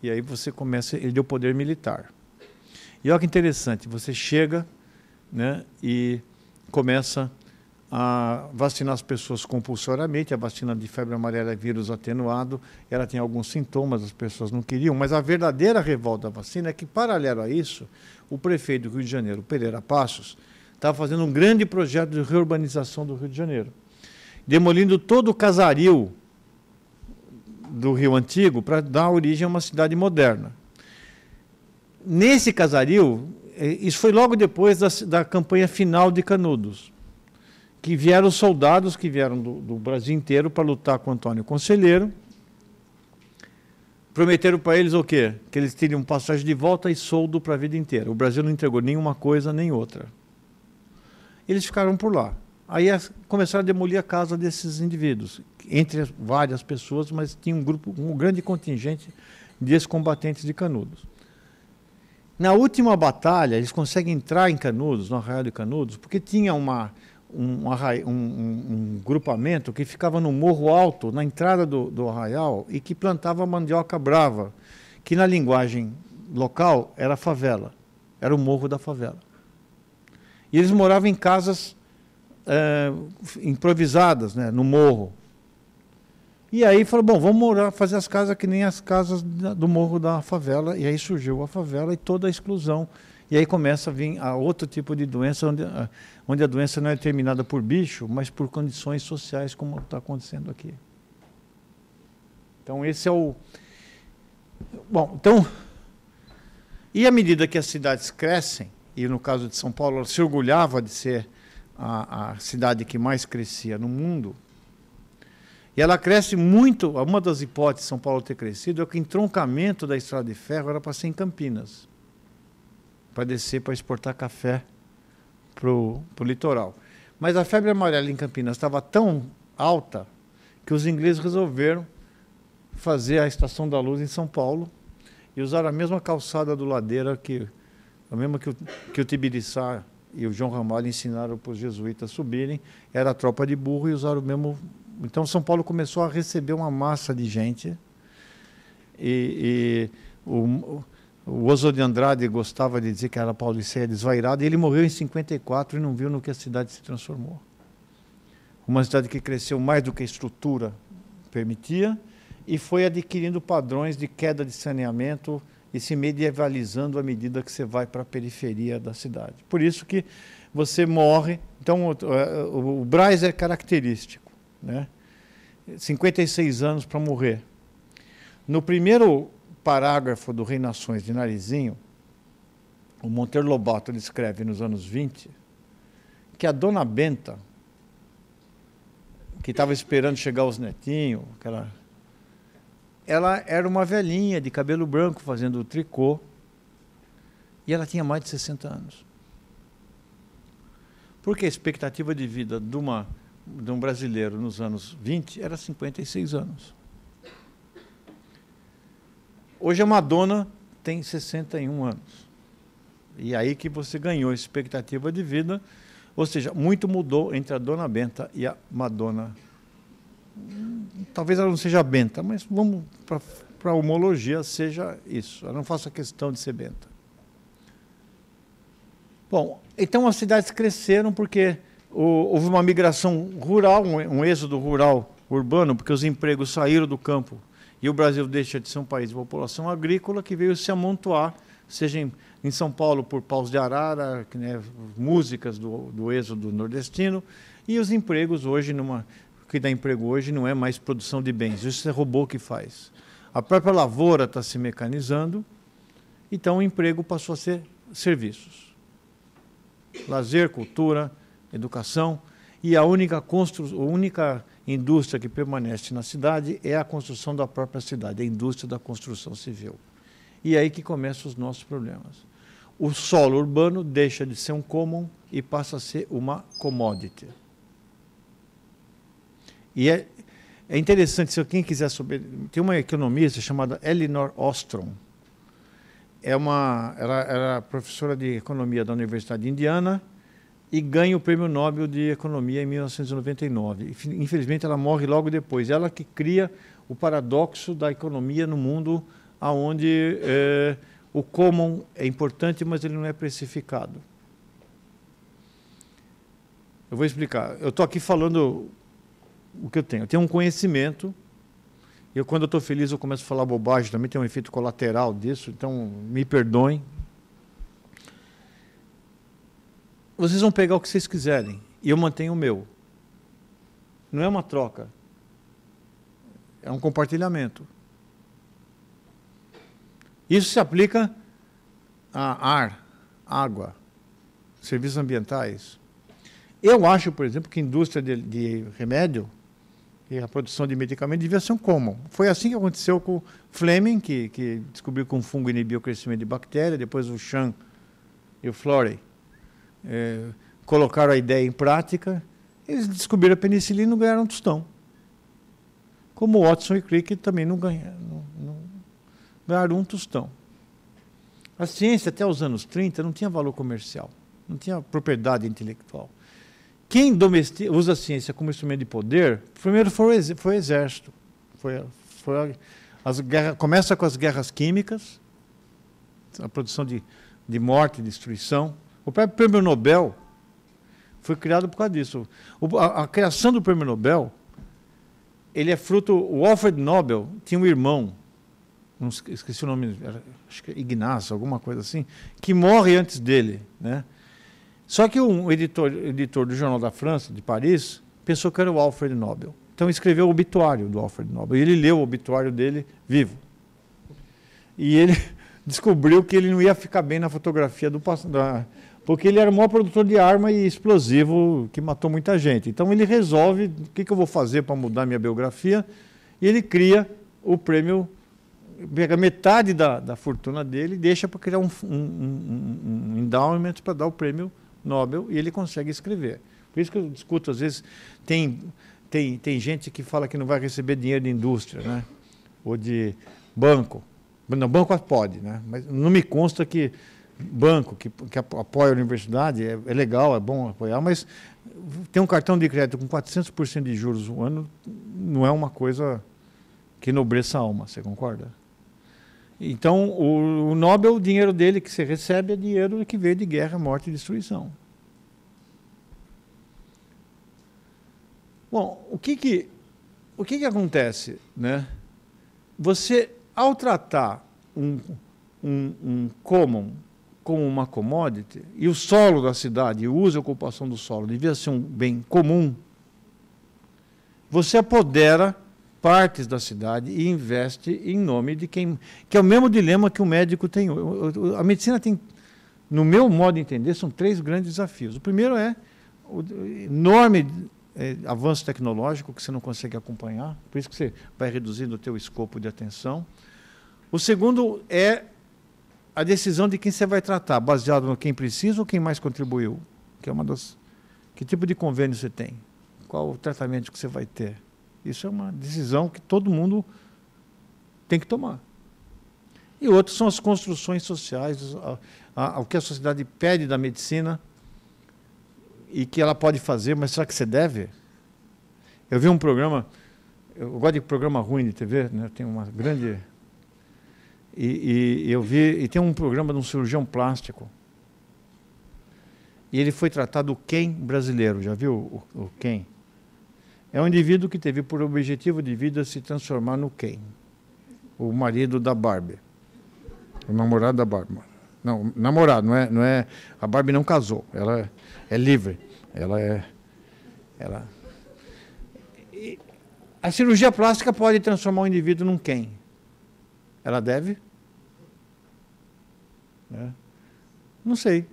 e aí você começa, ele deu poder militar. E olha que interessante, você chega né, e começa a vacinar as pessoas compulsoriamente. A vacina de febre amarela é vírus atenuado, ela tem alguns sintomas, as pessoas não queriam. Mas a verdadeira revolta da vacina é que, paralelo a isso, o prefeito do Rio de Janeiro, Pereira Passos, está fazendo um grande projeto de reurbanização do Rio de Janeiro, demolindo todo o casaril do Rio Antigo para dar origem a uma cidade moderna. Nesse casaril, é, isso foi logo depois da, da campanha final de Canudos, que vieram soldados que vieram do, do Brasil inteiro para lutar com Antônio Conselheiro. Prometeram para eles o quê? Que eles teriam passagem de volta e soldo para a vida inteira. O Brasil não entregou nenhuma coisa nem outra. Eles ficaram por lá. Aí as, começaram a demolir a casa desses indivíduos, entre várias pessoas, mas tinha um grupo, um grande contingente de ex-combatentes de Canudos. Na última batalha, eles conseguem entrar em Canudos, no Arraial de Canudos, porque tinha uma, um, um, um, grupamento que ficava no morro alto, na entrada do, do arraial, e que plantava mandioca brava, que na linguagem local era favela, era o morro da favela. E eles moravam em casas é, improvisadas, né, no morro. E aí falou, bom, vamos morar, fazer as casas que nem as casas do morro da favela. E aí surgiu a favela e toda a exclusão. E aí começa a vir a outro tipo de doença, onde, ah, onde a doença não é determinada por bicho, mas por condições sociais, como está acontecendo aqui. Então esse é o. Bom, então. E à medida que as cidades crescem, e no caso de São Paulo, ela se orgulhava de ser a, a cidade que mais crescia no mundo, e ela cresce muito. Uma das hipóteses de São Paulo ter crescido é que o entroncamento da estrada de ferro era para ser em Campinas para descer para exportar café para o litoral. Mas a febre amarela em Campinas estava tão alta que os ingleses resolveram fazer a Estação da Luz em São Paulo e usaram a mesma calçada do Ladeira, que, a mesma que o, que o Tibiriçá e o João Ramalho ensinaram para os jesuítas subirem, era a tropa de burro e usaram o mesmo então São Paulo começou a receber uma massa de gente. E, e o, o de Andrade gostava de dizer que era Paulicéia desvairada. E ele morreu em 54 e não viu no que a cidade se transformou. Uma cidade que cresceu mais do que a estrutura permitia e foi adquirindo padrões de queda de saneamento e se medievalizando à medida que você vai para a periferia da cidade. Por isso que você morre. Então, o, o Braz é característico né? 56 anos para morrer. No primeiro parágrafo do Rei Nações de Narizinho, o Monteiro Lobato escreve nos anos 20 que a dona Benta, que estava esperando chegar os netinhos, aquela, ela era uma velhinha de cabelo branco fazendo tricô e ela tinha mais de 60 anos. Porque a expectativa de vida de uma de um brasileiro nos anos 20 era 56 anos. Hoje a Madonna tem 61 anos. E é aí que você ganhou expectativa de vida, ou seja, muito mudou entre a Dona Benta e a Madonna. Talvez ela não seja Benta, mas vamos para a homologia seja isso. Eu não faço questão de ser Benta. Bom, então as cidades cresceram porque houve uma migração rural, um êxodo rural urbano, porque os empregos saíram do campo e o Brasil deixa de ser um país de população agrícola que veio se amontoar, seja em, em São Paulo por paus de arara, né, músicas do, do êxodo nordestino, e os empregos hoje, numa, que dá emprego hoje não é mais produção de bens, isso é robô que faz. A própria lavoura está se mecanizando, então o emprego passou a ser serviços. Lazer, cultura, educação, e a única, constru... a única indústria que permanece na cidade é a construção da própria cidade, a indústria da construção civil. E é aí que começam os nossos problemas. O solo urbano deixa de ser um comum e passa a ser uma commodity. E é, é interessante, se quem quiser saber, tem uma economista chamada Elinor Ostrom. É uma, ela era professora de economia da Universidade de Indiana e ganha o Prêmio Nobel de Economia em 1999. Infelizmente, ela morre logo depois. Ela que cria o paradoxo da economia no mundo, aonde é, o common é importante, mas ele não é precificado. Eu vou explicar. Eu estou aqui falando o que eu tenho. Eu tenho um conhecimento. E quando eu estou feliz, eu começo a falar bobagem também. Tem um efeito colateral disso. Então, me perdoem. vocês vão pegar o que vocês quiserem e eu mantenho o meu. Não é uma troca. É um compartilhamento. Isso se aplica a ar, água, serviços ambientais. Eu acho, por exemplo, que a indústria de, de remédio e a produção de medicamentos devia ser um comum. Foi assim que aconteceu com Fleming, que, que descobriu que um fungo inibia o crescimento de bactéria, depois o Chan e o Florey é, colocaram a ideia em prática, eles descobriram a penicilina e não ganharam um tostão. Como Watson e Crick também não ganharam, não, não ganharam um tostão. A ciência, até os anos 30, não tinha valor comercial, não tinha propriedade intelectual. Quem usa a ciência como instrumento de poder, primeiro foi o, foi o exército. Foi, foi as guerras, começa com as guerras químicas, a produção de, de morte, destruição o próprio prêmio Nobel foi criado por causa disso. O, a, a, criação do prêmio Nobel, ele é fruto. O Alfred Nobel tinha um irmão, não esqueci o nome, era, acho que é Ignacio, alguma coisa assim, que morre antes dele. Né? Só que um editor, editor do Jornal da França, de Paris, pensou que era o Alfred Nobel. Então escreveu o obituário do Alfred Nobel. E ele leu o obituário dele vivo. E ele descobriu que ele não ia ficar bem na fotografia do, da, porque ele era o maior produtor de arma e explosivo que matou muita gente. Então ele resolve o que, que eu vou fazer para mudar minha biografia e ele cria o prêmio, pega metade da, da fortuna dele e deixa para criar um, um, um, um endowment para dar o prêmio Nobel e ele consegue escrever. Por isso que eu discuto, às vezes, tem, tem, tem gente que fala que não vai receber dinheiro de indústria, né? ou de banco. Não, banco pode, né? mas não me consta que banco que, que apoia a universidade, é, é, legal, é bom apoiar, mas ter um cartão de crédito com 400% de juros no ano não é uma coisa que nobreça a alma, você concorda? Então, o, o Nobel, o dinheiro dele que você recebe é dinheiro que veio de guerra, morte e destruição. Bom, o que que, o que, que acontece? Né? Você, ao tratar um, um, um common como uma commodity, e o solo da cidade, o uso e ocupação do solo, devia ser um bem comum, você apodera partes da cidade e investe em nome de quem. Que é o mesmo dilema que o médico tem. A medicina tem, no meu modo de entender, são três grandes desafios. O primeiro é o enorme é, avanço tecnológico que você não consegue acompanhar, por isso que você vai reduzindo o teu escopo de atenção. O segundo é a decisão de quem você vai tratar, baseado no quem precisa ou quem mais contribuiu, que é uma das que tipo de convênio você tem, qual o tratamento que você vai ter. Isso é uma decisão que todo mundo tem que tomar. E outros são as construções sociais, a, a, o que a sociedade pede da medicina e que ela pode fazer, mas será que você deve? Eu vi um programa, eu gosto de programa ruim de TV, né? tem uma grande e, e eu vi, e tem um programa de um cirurgião plástico. E ele foi tratado quem brasileiro, já viu o, o quem? É um indivíduo que teve por objetivo de vida se transformar no quem? O marido da Barbie. O namorado da Barbie. Não, namorado, não é, não é. A Barbie não casou, ela é, é livre. Ela é. Ela... E a cirurgia plástica pode transformar o indivíduo num quem? Ela deve? É. Não sei.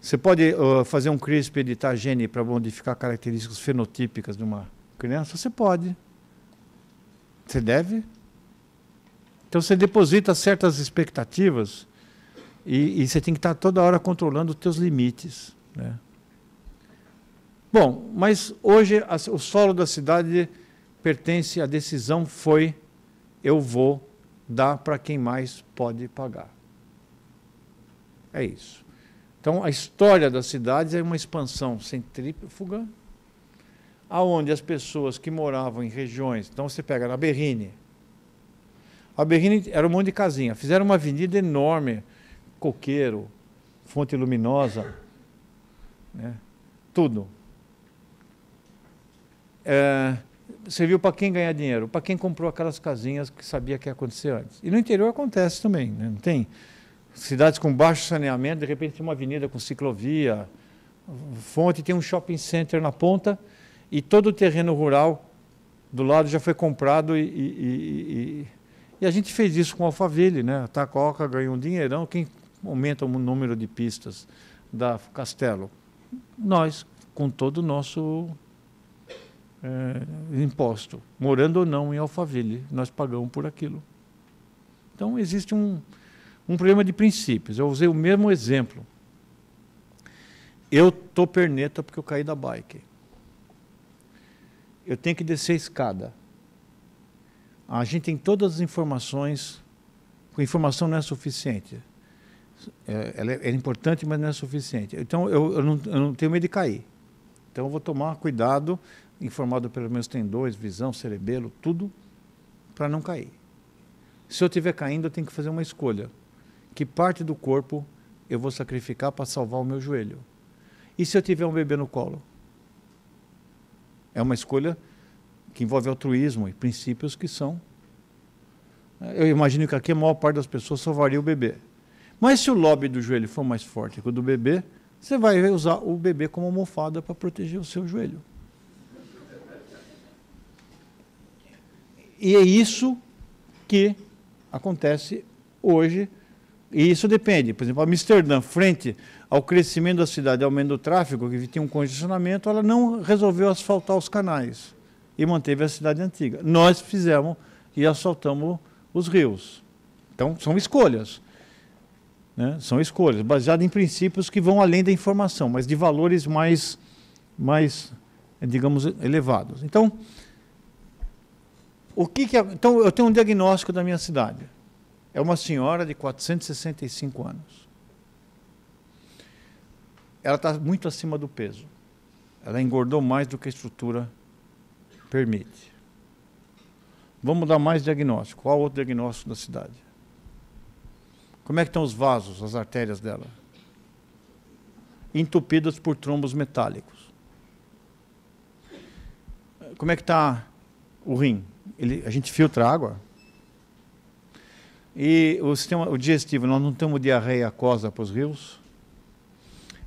Você pode uh, fazer um CRISP editar gene para modificar características fenotípicas de uma criança? Você pode. Você deve? Então você deposita certas expectativas e, e você tem que estar toda hora controlando os teus limites. Né? Bom, mas hoje a, o solo da cidade pertence à decisão foi eu vou dá para quem mais pode pagar. É isso. Então, a história das cidades é uma expansão centrífuga, aonde as pessoas que moravam em regiões. Então, você pega na Berrine. A Berrine era um monte de casinha. Fizeram uma avenida enorme, coqueiro, fonte luminosa, né? tudo. É, serviu para quem ganhar dinheiro? Para quem comprou aquelas casinhas que sabia que ia acontecer antes. E no interior acontece também, né? não tem? Cidades com baixo saneamento, de repente tem uma avenida com ciclovia, fonte, tem um shopping center na ponta e todo o terreno rural do lado já foi comprado e, e, e, e a gente fez isso com Alphaville, né? A Tacoca ganhou um dinheirão, quem aumenta o número de pistas da Castelo? Nós, com todo o nosso é, imposto, morando ou não em Alphaville, nós pagamos por aquilo. Então existe um, um problema de princípios. Eu usei o mesmo exemplo. Eu tô perneta porque eu caí da bike. Eu tenho que descer a escada. A gente tem todas as informações. A informação não é suficiente. É, ela é, é importante, mas não é suficiente. Então eu, eu, não, eu não tenho medo de cair. Então eu vou tomar cuidado informado pelo menos tem dois, visão, cerebelo, tudo, para não cair. Se eu estiver caindo, eu tenho que fazer uma escolha. Que parte do corpo eu vou sacrificar para salvar o meu joelho? E se eu tiver um bebê no colo? É uma escolha que envolve altruísmo e princípios que são. Né, eu imagino que aqui a maior parte das pessoas salvaria o bebê. Mas se o lobby do joelho for mais forte que o do bebê, você vai usar o bebê como almofada para proteger o seu joelho. E é isso que acontece hoje. E isso depende. Por exemplo, Amsterdã, frente ao crescimento da cidade, aumento do tráfego, que tinha um congestionamento, ela não resolveu asfaltar os canais e manteve a cidade antiga. Nós fizemos e asfaltamos os rios. Então, são escolhas. Né? São escolhas, baseadas em princípios que vão além da informação, mas de valores mais, mais digamos, elevados. Então, o que que, então, eu tenho um diagnóstico da minha cidade. É uma senhora de 465 anos. Ela está muito acima do peso. Ela engordou mais do que a estrutura permite. Vamos dar mais diagnóstico. Qual outro diagnóstico da cidade? Como é que estão os vasos, as artérias dela? Entupidas por trombos metálicos. Como é que está o rim? ele, a gente filtra água. E o sistema o digestivo, nós não temos diarreia aquosa para os rios.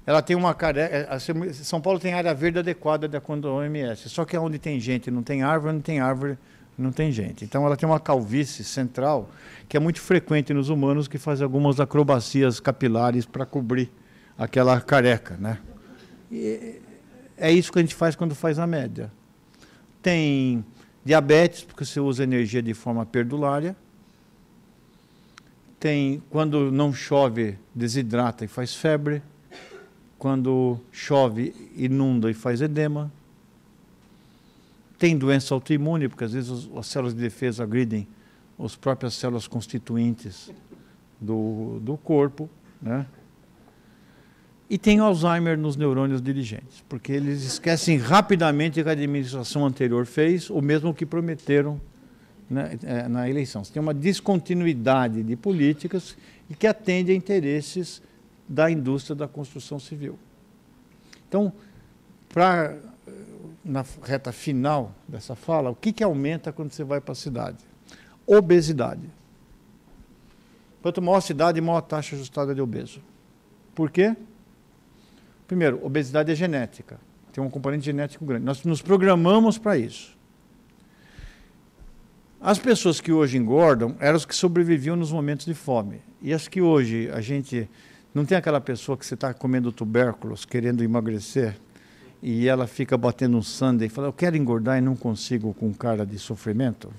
Ela tem uma careca. É, São Paulo tem área verde adequada da OMS. Só que é onde tem gente, não tem árvore, não tem árvore, não tem gente. Então ela tem uma calvície central que é muito frequente nos humanos que faz algumas acrobacias capilares para cobrir aquela careca, né? E é isso que a gente faz quando faz a média. Tem Diabetes, porque você usa energia de forma perdulária. Tem, quando não chove, desidrata e faz febre. Quando chove, inunda e faz edema. Tem doença autoimune, porque às vezes as células de defesa agridem as próprias células constituintes do, do corpo, né? e tem Alzheimer nos neurônios dirigentes, porque eles esquecem rapidamente o que a administração anterior fez, ou mesmo o que prometeram né, é, na eleição. Você tem uma descontinuidade de políticas que atende a interesses da indústria da construção civil. Então, para na reta final dessa fala, o que, que aumenta quando você vai para a cidade? Obesidade. Quanto maior a cidade, maior a taxa ajustada de obeso. Por quê? Primeiro, obesidade é genética. Tem um componente genético grande. Nós nos programamos para isso. As pessoas que hoje engordam eram as que sobreviviam nos momentos de fome. E as que hoje a gente. Não tem aquela pessoa que você está comendo tubérculos, querendo emagrecer, e ela fica batendo um sundae e fala: Eu quero engordar e não consigo com cara de sofrimento.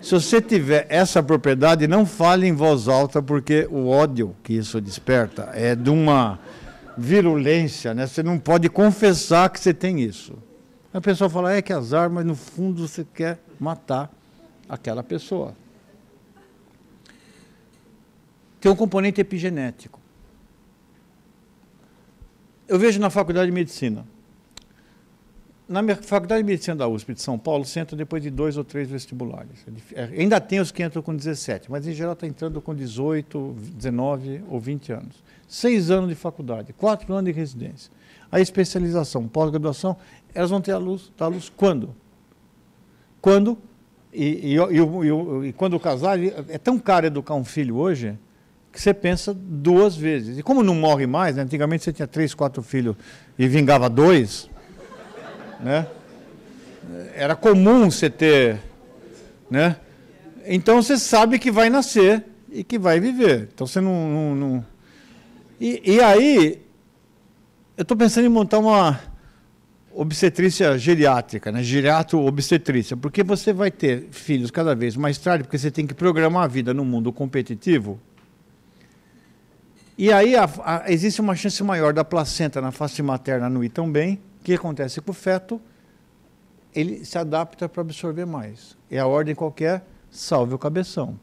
Se você tiver essa propriedade, não fale em voz alta, porque o ódio que isso desperta é de uma virulência, né? Você não pode confessar que você tem isso. A pessoa fala, é que as mas no fundo você quer matar aquela pessoa. Tem um componente epigenético. Eu vejo na faculdade de medicina na minha Faculdade de Medicina da USP de São Paulo, você entra depois de dois ou três vestibulares. É é, ainda tem os que entram com 17, mas em geral está entrando com 18, 19 ou 20 anos. Seis anos de faculdade, quatro anos de residência. A especialização, pós-graduação, elas vão ter a luz, tá a luz quando? Quando? E, e, e, e quando casar, é tão caro educar um filho hoje que você pensa duas vezes. E como não morre mais, né? antigamente você tinha três, quatro filhos e vingava dois né? Era comum você ter, né? Então você sabe que vai nascer e que vai viver. Então você não, não, não... E, e aí eu estou pensando em montar uma obstetrícia geriátrica, né? Geriatro obstetrícia, porque você vai ter filhos cada vez mais tarde, porque você tem que programar a vida no mundo competitivo. E aí a, a, existe uma chance maior da placenta na face materna não ir tão bem que acontece com o feto? Ele se adapta para absorver mais. É a ordem qualquer, salve o cabeção.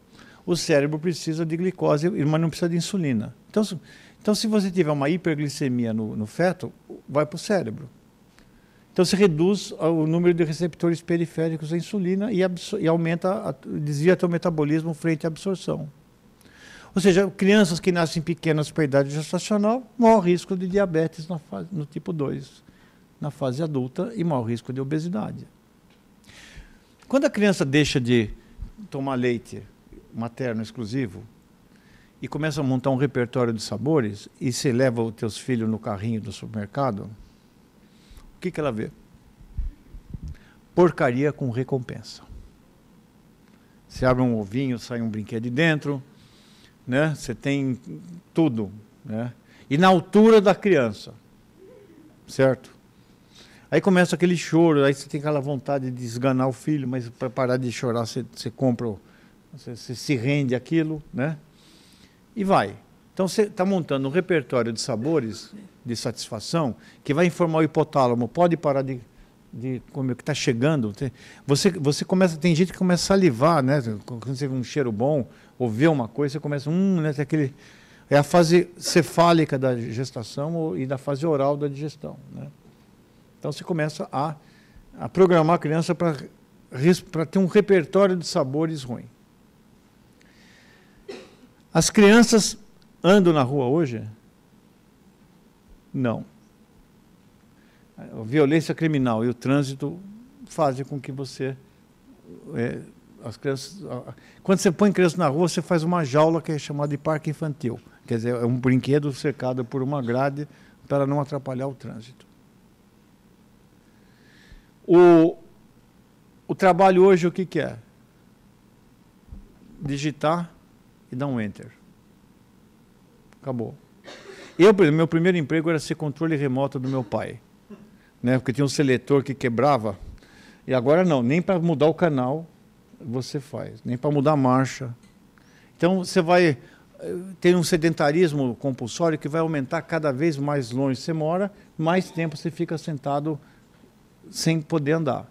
O cérebro precisa de glicose, mas não precisa de insulina. Então, se, então, se você tiver uma hiperglicemia no, no feto, vai para o cérebro. Então, se reduz o número de receptores periféricos à insulina e, e aumenta, a, desvia seu metabolismo frente à absorção. Ou seja, crianças que nascem pequenas para idade gestacional, maior risco de diabetes na fase, no tipo 2 na fase adulta e maior risco de obesidade. Quando a criança deixa de tomar leite materno exclusivo e começa a montar um repertório de sabores e você leva os teus filhos no carrinho do supermercado, o que, que ela vê? Porcaria com recompensa. Você abre um ovinho, sai um brinquedo de dentro, né? Você tem tudo, né? E na altura da criança, certo? Aí começa aquele choro, aí você tem aquela vontade de esganar o filho, mas para parar de chorar, você, você compra, você, você, se rende aquilo, né? E vai. Então você está montando um repertório de sabores, de satisfação, que vai informar o hipotálamo, pode parar de, de comer, que está chegando. Você, você começa, tem gente que começa a salivar, né? Quando você vê um cheiro bom, ou vê uma coisa, você começa, hum, né? Tem aquele, é a fase cefálica da gestação e da fase oral da digestão, né? Então você começa a, a programar a criança para ter um repertório de sabores ruim. As crianças andam na rua hoje? Não. A violência criminal e o trânsito fazem com que você. É, as crianças, quando você põe criança na rua, você faz uma jaula que é chamada de parque infantil. Quer dizer, é um brinquedo cercado por uma grade para não atrapalhar o trânsito. O, o trabalho hoje, o que, que é? Digitar e dar um enter. Acabou. Eu, meu primeiro emprego era ser controle remoto do meu pai. Né? Porque tinha um seletor que quebrava. E agora não, nem para mudar o canal você faz, nem para mudar a marcha. Então você vai eh, tem um sedentarismo compulsório que vai aumentar cada vez mais longe você mora, mais tempo você fica sentado sem poder andar.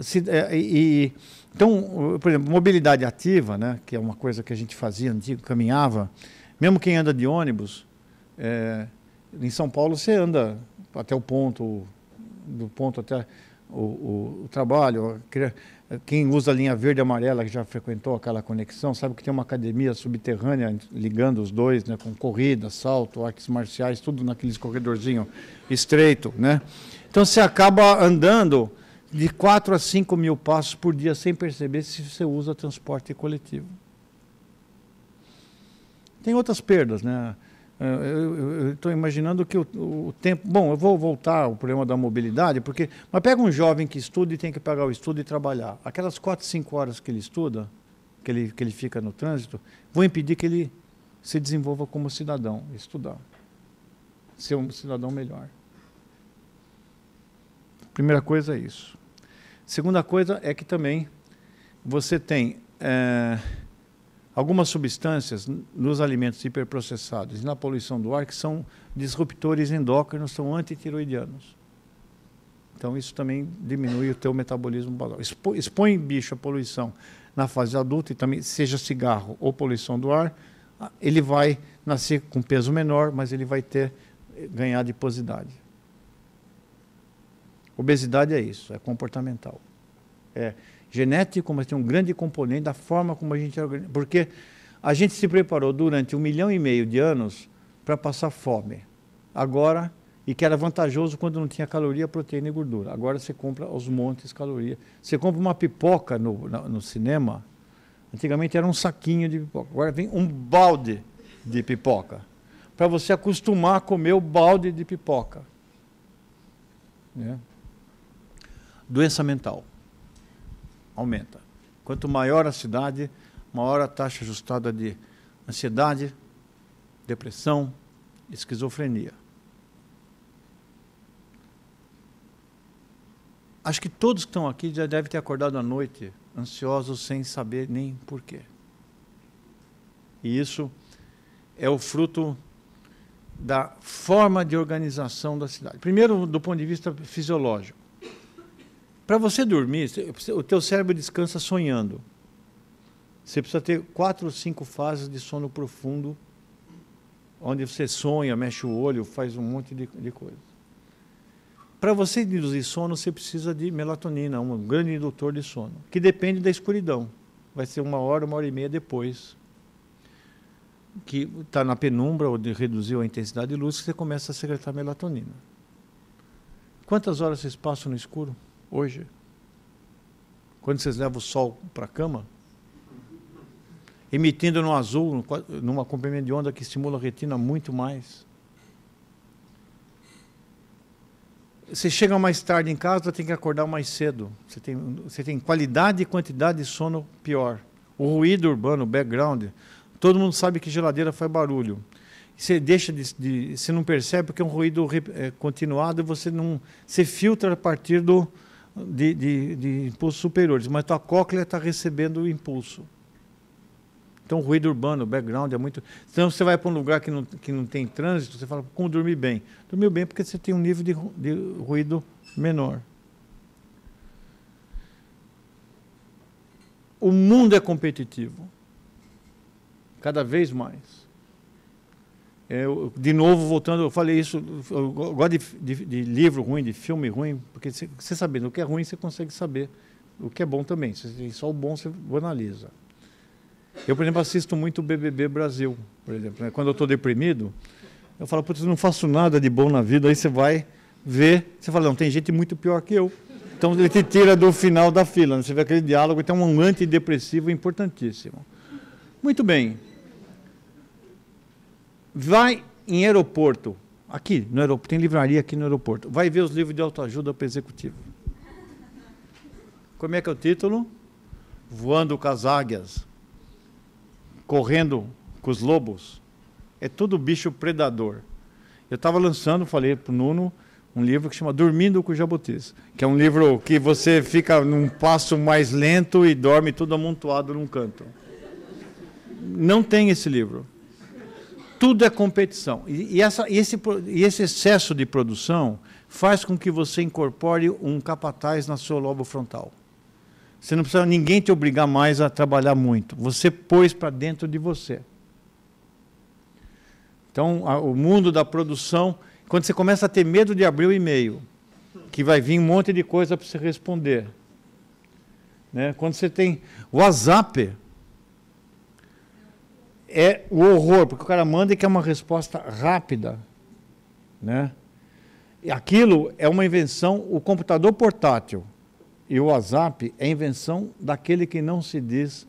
Se, é, e, então, por exemplo, mobilidade ativa, né, que é uma coisa que a gente fazia antigo, caminhava, mesmo quem anda de ônibus, é, em São Paulo você anda até o ponto, do ponto até o, o, o trabalho. Quem usa a linha verde e amarela, que já frequentou aquela conexão, sabe que tem uma academia subterrânea ligando os dois, né, com corrida, salto, artes marciais, tudo naqueles corredorzinho estreito, né? Então você acaba andando de 4 a 5 mil passos por dia sem perceber se você usa transporte coletivo. Tem outras perdas, né? É, eu estou imaginando que o, o, tempo. Bom, eu vou voltar ao problema da mobilidade, porque. Mas pega um jovem que estuda e tem que pagar o estudo e trabalhar. Aquelas 4, 5 horas que ele estuda, que ele, que ele fica no trânsito, vão impedir que ele se desenvolva como cidadão, estudar. Ser um cidadão melhor. Primeira coisa é isso. Segunda coisa é que também você tem é, algumas substâncias nos alimentos hiperprocessados e na poluição do ar que são disruptores endócrinos, são antitiroidianos. Então isso também diminui o teu metabolismo basal. expõe bicho à poluição na fase adulta e também seja cigarro ou poluição do ar, ele vai nascer com peso menor, mas ele vai ter eh, ganhar adiposidade. Obesidade é isso, é comportamental. É genético, mas tem um grande componente da forma como a gente organiza. Porque a gente se preparou durante um milhão e meio de anos para passar fome. Agora, e que era vantajoso quando não tinha caloria, proteína e gordura. Agora você compra os montes de caloria. Você compra uma pipoca no, no cinema, antigamente era um saquinho de pipoca. Agora vem um balde de pipoca. Para você acostumar a comer o balde de pipoca. Né? Doença mental aumenta. Quanto maior a cidade, maior a taxa ajustada de ansiedade, depressão, esquizofrenia. Acho que todos que estão aqui já devem ter acordado à noite ansiosos sem saber nem porquê. E isso é o fruto da forma de organização da cidade. Primeiro, do ponto de vista fisiológico. Para você dormir, o teu cérebro descansa sonhando. Você precisa ter quatro ou cinco fases de sono profundo, onde você sonha, mexe o olho, faz um monte de, de coisa. Para você induzir sono, você precisa de melatonina, um grande indutor de sono, que depende da escuridão. Vai ser uma hora, uma hora e meia depois que está na penumbra ou de, reduziu a intensidade de luz, que você começa a secretar melatonina. Quantas horas vocês passam no escuro? hoje. Quando vocês levam o sol para a cama, emitindo no azul, numa comprimento de onda que estimula a retina muito mais. Você chega mais tarde em casa, tem que acordar mais cedo. Você tem, você tem qualidade e quantidade de sono pior. O ruído urbano, o background, todo mundo sabe que geladeira faz barulho. Você deixa de, de você não percebe porque é um ruído é, continuado. Você não, você filtra a partir do, de, de, de impulsos superiores, mas tua cóclea está recebendo o impulso. Então, o ruído urbano, o background é muito. Então, você vai para um lugar que não, que não tem trânsito, você fala, como dormir bem? Dormiu bem porque você tem um nível de, de ruído menor. O mundo é competitivo. Cada vez mais. Eu, de novo, voltando, eu falei isso, eu gosto de, de, de livro ruim, de filme ruim, porque você sabendo o que é ruim, você consegue saber o que é bom também. só o bom você analisa Eu, por exemplo, assisto muito o BBB Brasil, por exemplo. Né? Quando eu estou deprimido, eu falo, putz, não faço nada de bom na vida. Aí você vai ver, você fala, não, tem gente muito pior que eu. Então ele te tira do final da fila. Né? Você vê aquele diálogo, então é um antidepressivo importantíssimo. Muito bem vai em aeroporto, aqui no aeroporto, tem livraria aqui no aeroporto, vai ver os livros de autoajuda para executivo. Como é que é o título? Voando com as águias, correndo com os lobos. É tudo bicho predador. Eu estava lançando, falei para o Nuno, um livro que chama Dormindo com Jabutis, que é um livro que você fica num passo mais lento e dorme tudo amontoado num canto. Não tem esse livro tudo é competição. E, e, essa, e, esse, e esse excesso de produção faz com que você incorpore um capataz na sua lobo frontal. Você não precisa ninguém te obrigar mais a trabalhar muito. Você pôs para dentro de você. Então, a, o mundo da produção, quando você começa a ter medo de abrir o e-mail, que vai vir um monte de coisa para você responder. Né? Quando você tem WhatsApp, é o horror, porque o cara manda e quer uma resposta rápida. Né? E aquilo é uma invenção, o computador portátil e o WhatsApp é invenção daquele que não se diz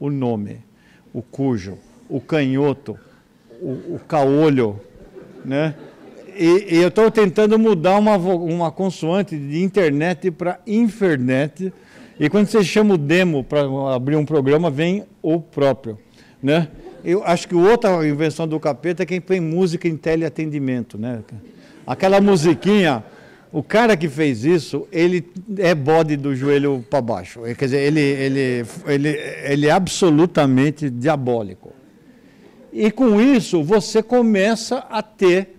o nome, o cujo, o canhoto, o, o caolho, né? E, e eu estou tentando mudar uma, uma consoante de internet para infernet, e quando você chama o demo para abrir um programa, vem o próprio, né? Eu acho que outra invenção do capeta é quem põe música em teleatendimento, né? Aquela musiquinha, o cara que fez isso, ele é bode do joelho para baixo. Quer dizer, ele, ele, ele, ele é absolutamente diabólico. E com isso, você começa a ter,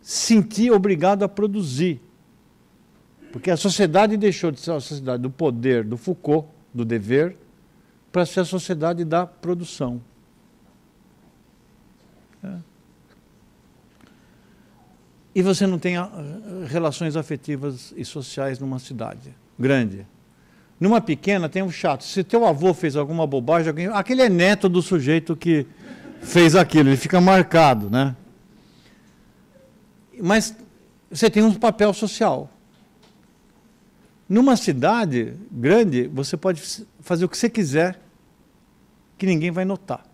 sentir obrigado a produzir. Porque a sociedade deixou de ser a sociedade do poder, do Foucault, do dever, para ser a sociedade da produção. e você não tem ah, ah, relações afetivas e sociais numa cidade grande. Numa pequena tem um chato. Se teu avô fez alguma bobagem, alguém, aquele é neto do sujeito que fez aquilo, ele fica marcado, né? Mas você tem um papel social. Numa cidade grande, você pode fazer o que você quiser, que ninguém vai notar,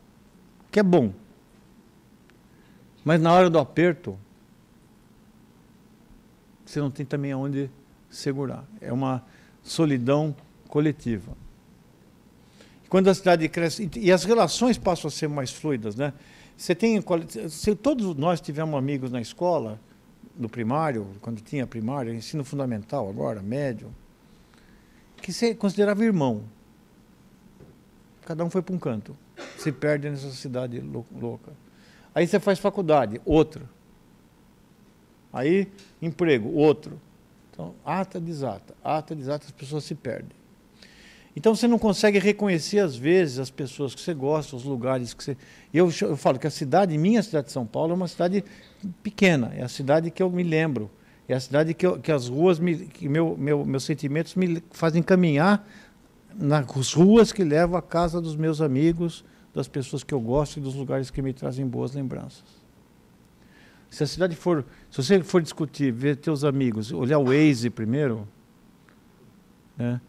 que é bom. Mas na hora do aperto, você não tem também aonde segurar. É uma solidão coletiva. Quando a cidade cresce, e as relações passam a ser mais fluidas, né? Você tem, se todos nós tivemos amigos na escola, no primário, quando tinha primário, ensino fundamental agora, médio, que você considerava irmão. Cada um foi para um canto. Se perde nessa cidade louca. Aí você faz faculdade, outra. Aí, emprego, outro. Então, ata, desata, ata, desata, as pessoas se perdem. Então você não consegue reconhecer, às vezes, as pessoas que você gosta, os lugares que você. Eu, eu falo que a cidade, minha cidade de São Paulo, é uma cidade pequena, é a cidade que eu me lembro. É a cidade que, eu, que as ruas, me, que meu, meu, meus sentimentos me fazem caminhar nas ruas que levam à casa dos meus amigos, das pessoas que eu gosto e dos lugares que me trazem boas lembranças. Se a cidade for se você for discutir, ver teus amigos, olhar o Waze primeiro, né,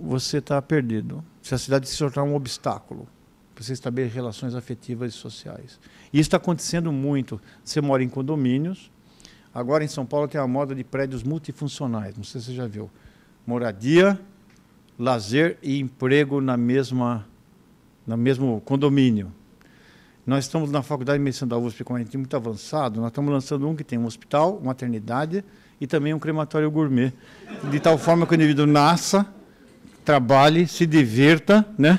você está perdido. Se a cidade se tornar um obstáculo para você estabelecer relações afetivas e sociais. E isso está acontecendo muito. Você mora em condomínios. Agora em São Paulo tem a moda de prédios multifuncionais. Não sei se você já viu. Moradia, lazer e emprego na mesma, no mesmo condomínio. Nós estamos na Faculdade de Medicina da USP com um time muito avançado. Nós estamos lançando um que tem um hospital, uma maternidade e também um crematório gourmet. De tal forma que o indivíduo nasça, trabalhe, se divirta, né?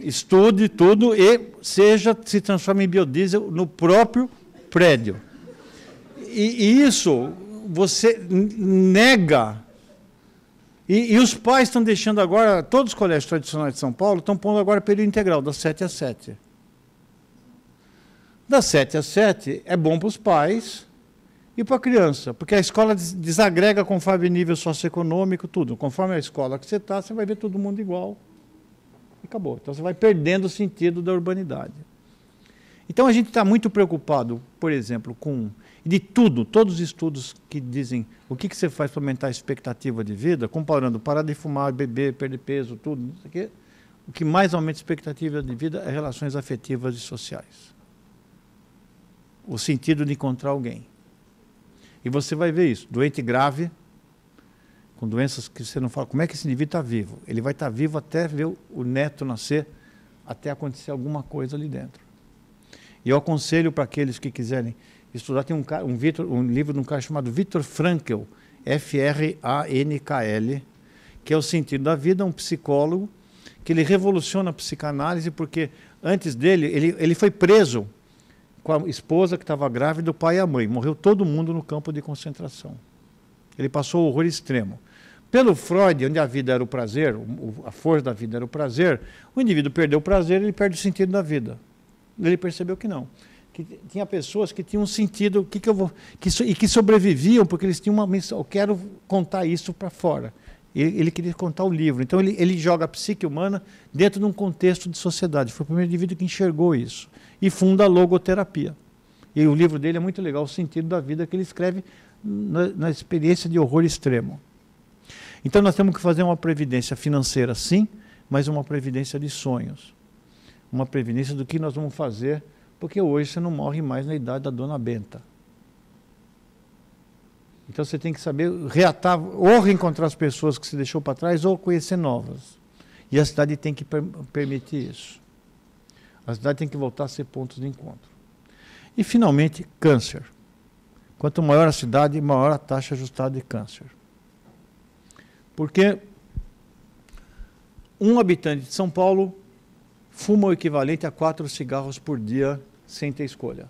estude tudo e seja se transforme em biodiesel no próprio prédio. E, isso você nega. E, e os pais estão deixando agora, todos os colégios tradicionais de São Paulo estão pondo agora período integral, das 7 às 7. Das 7 às 7 é bom para os pais e para a criança, porque a escola desagrega conforme nível socioeconômico, tudo. Conforme a escola que você está, você vai ver todo mundo igual. E acabou. Então você vai perdendo o sentido da urbanidade. Então a gente está muito preocupado, por exemplo, com de tudo, todos os estudos que dizem o que, que você faz para aumentar a expectativa de vida, comparando parar de fumar, beber, perder peso, tudo, o que mais aumenta a expectativa de vida é relações afetivas e sociais o sentido de encontrar alguém. E você vai ver isso. Doente grave, com doenças que você não fala, como é que esse indivíduo está vivo? Ele vai estar tá vivo até ver o neto nascer, até acontecer alguma coisa ali dentro. E eu aconselho para aqueles que quiserem estudar, tem um, um, Victor, um livro de um cara chamado Victor Frankl, F-R-A-N-K-L, que é o sentido da vida, um psicólogo, que ele revoluciona a psicanálise, porque antes dele, ele, ele foi preso com a esposa que estava grávida, o pai e a mãe. Morreu todo mundo no campo de concentração. Ele passou o horror extremo. Pelo Freud, onde a vida era o prazer, a força da vida era o prazer, o indivíduo perdeu o prazer, ele perde o sentido da vida. Ele percebeu que não. Que tinha pessoas que tinham um sentido, que, que eu vou, que, e que sobreviviam porque eles tinham uma missão. Eu quero contar isso para fora. Ele, ele, queria contar o livro. Então ele, ele joga a psique humana dentro de um contexto de sociedade. Foi o primeiro indivíduo que enxergou isso e funda a logoterapia. E o livro dele é muito legal, O Sentido da Vida, que ele escreve na, na experiência de horror extremo. Então nós temos que fazer uma previdência financeira, sim, mas uma previdência de sonhos. Uma previdência do que nós vamos fazer, porque hoje você não morre mais na idade da dona Benta. Então você tem que saber reatar, ou reencontrar as pessoas que se deixou para trás, ou conhecer novas. E a cidade tem que per permitir isso. A cidade tem que voltar a ser ponto de encontro. E, finalmente, câncer. Quanto maior a cidade, maior a taxa ajustada de câncer. Porque um habitante de São Paulo fuma o equivalente a quatro cigarros por dia sem ter escolha.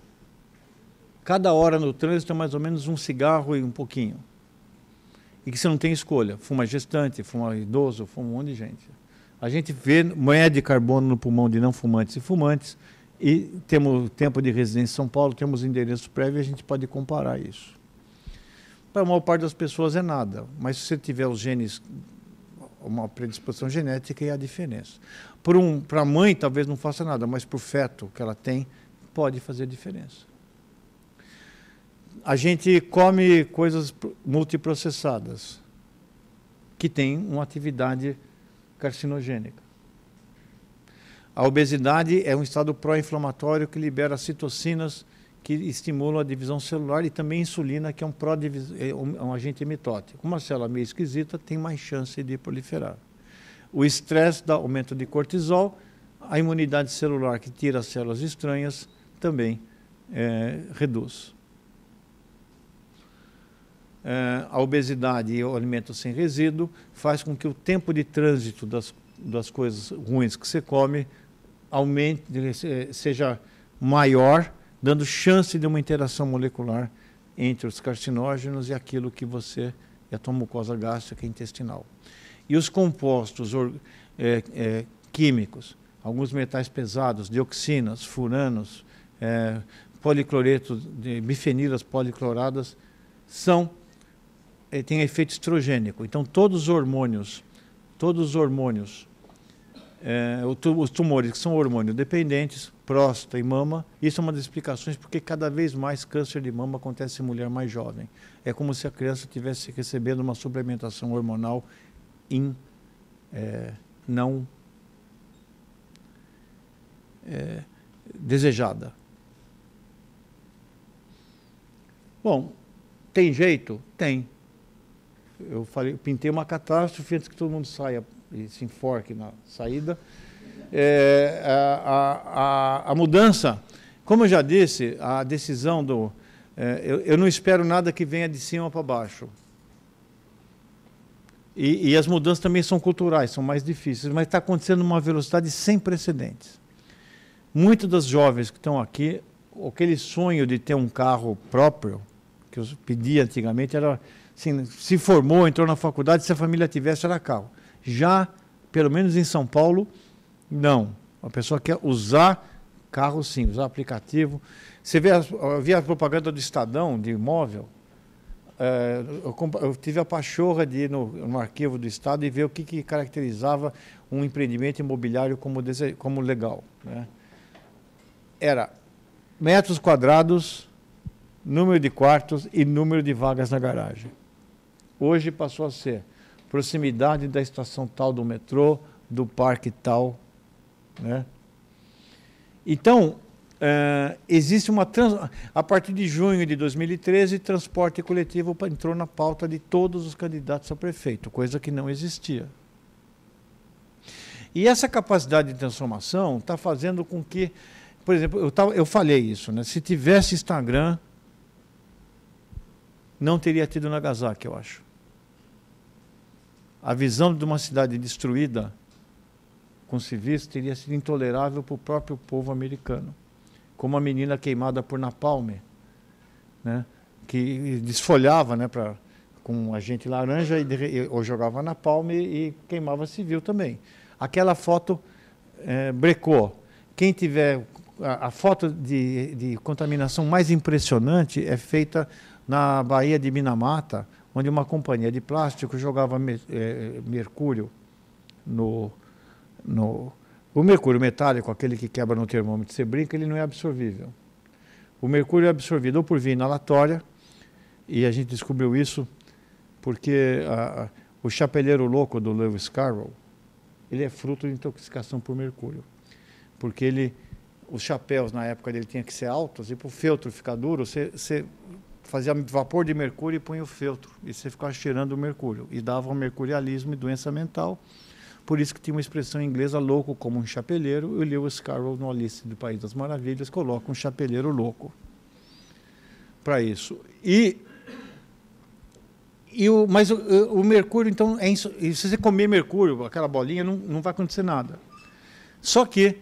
Cada hora no trânsito é mais ou menos um cigarro e um pouquinho. E que você não tem escolha. Fuma gestante, fuma idoso, fuma um monte de gente. A gente vê, mede carbono no pulmão de não fumantes e fumantes, e temos tempo de residência em São Paulo, temos endereço prévio a gente pode comparar isso. Para a maior parte das pessoas é nada, mas se você tiver os genes, uma predisposição genética, é a diferença. Para um, a mãe talvez não faça nada, mas para o feto que ela tem, pode fazer diferença. A gente come coisas multiprocessadas, que têm uma atividade carcinogênica. A obesidade é um estado pró-inflamatório que libera citocinas que estimulam a divisão celular e também insulina, que é um, é, é um agente mitótico. Uma célula meio esquisita tem mais chance de proliferar. O estresse dá aumento de cortisol, a imunidade celular que tira as células estranhas também é, reduz. Eh, a obesidade e o alimento sem resíduo faz com que o tempo de trânsito das, das coisas ruins que você come aumente, eh, eh, seja maior, dando chance de uma interação molecular entre os carcinógenos e aquilo que você é a tua mucosa gástrica intestinal. E os compostos é, é, químicos, alguns metais pesados, dioxinas, furanos, é, policloreto, bifenilas policloradas, são eh, tem efeito estrogênico. Então todos os hormônios, todos os hormônios, é, os tumores que são hormônio dependentes, próstata e mama, isso é uma das explicações porque cada vez mais câncer de mama acontece em mulher mais jovem. É como se a criança estivesse recebendo uma suplementação hormonal in, é, não é, desejada. Bom, tem jeito? Tem eu falei, pintei uma catástrofe antes que todo mundo saia e se enforque na saída. É, a, a, a, mudança, como eu já disse, a decisão do. É, eu, eu, não espero nada que venha de cima para baixo. E, e as mudanças também são culturais, são mais difíceis, mas está acontecendo uma velocidade sem precedentes. Muitas das jovens que estão aqui, aquele sonho de ter um carro próprio, que eu pedi antigamente, era assim, se formou, entrou na faculdade, se a família tivesse, era carro. Já, pelo menos em São Paulo, não. A pessoa quer usar carro sim, usar aplicativo. Você vê, vê a propaganda do Estadão, de imóvel, é, eu, eu, tive a pachorra de ir no, no, arquivo do Estado e ver o que, que caracterizava um empreendimento imobiliário como, dese, como legal. Né? Era metros quadrados, número de quartos e número de vagas na garagem. Hoje passou a ser proximidade da estação tal do metrô, do parque tal. Né? Então, eh, existe uma trans... a partir de junho de 2013 transporte coletivo entrou na pauta de todos os candidatos a prefeito coisa que não existia e essa capacidade de transformação está fazendo com que por exemplo eu, tava, eu falei isso né se tivesse Instagram não teria tido Nagasaki eu acho a visão de uma cidade destruída com civis teria sido intolerável para o próprio povo americano, como a menina queimada por napalm, né? que desfolhava né, pra, com agente laranja e, ou jogava napalm e, e queimava civil também. Aquela foto é, brecou. Quem tiver a, a foto de, de contaminação mais impressionante é feita na Baía de Minamata, onde uma companhia de plástico jogava eh, eh, mercúrio no, no. O mercúrio metálico, aquele que quebra no termômetro e você brinca, ele não é absorvível. O mercúrio é absorvido ou por via inalatória, e a gente descobriu isso porque a, o chapeleiro louco do Lewis Carroll, ele é fruto de intoxicação por mercúrio. Porque ele, os chapéus na época dele tinham que ser altos, e para o feltro ficar duro, você, você fazia vapor de mercúrio e punha o feltro. E você ficava cheirando o mercúrio. E dava mercurialismo e doença mental. Por isso que tinha uma expressão inglesa, louco como um chapeleiro. E o Lewis Carroll, no Alice do País das Maravilhas, coloca um chapeleiro louco para isso. E, e o, mas o, o mercúrio, então, é se você comer mercúrio, aquela bolinha, não, não vai acontecer nada. Só que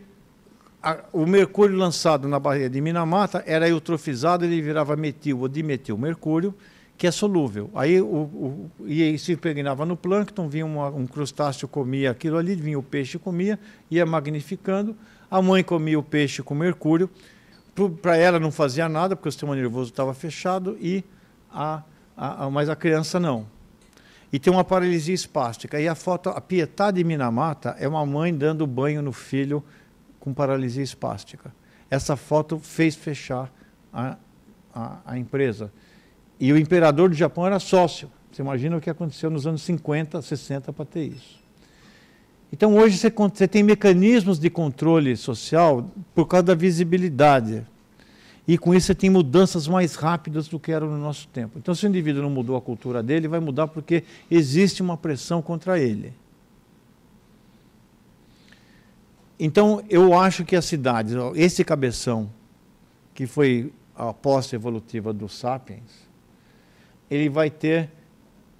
a, o mercúrio lançado na barreira de Minamata era eutrofizado, ele virava metil ou dimetil mercúrio, que é solúvel. Aí o, o, e aí se impregnava no plâncton, vinha uma, um crustáceo, comia aquilo ali, vinha o peixe comia, ia magnificando. A mãe comia o peixe com mercúrio. Para ela não fazia nada, porque o sistema nervoso estava fechado, e a, a, a, mas a criança não. E tem uma paralisia espástica. E a foto, a Pietá de Minamata é uma mãe dando banho no filho com paralisia espástica. Essa foto fez fechar a, a, a empresa. E o imperador do Japão era sócio. Você imagina o que aconteceu nos anos 50, 60 para ter isso. Então hoje você, você, tem mecanismos de controle social por causa da visibilidade. E com isso você tem mudanças mais rápidas do que eram no nosso tempo. Então, se o indivíduo não mudou a cultura dele, vai mudar porque existe uma pressão contra ele. Então, eu acho que as cidades, esse cabeção, que foi a posse evolutiva do Sapiens, ele vai ter.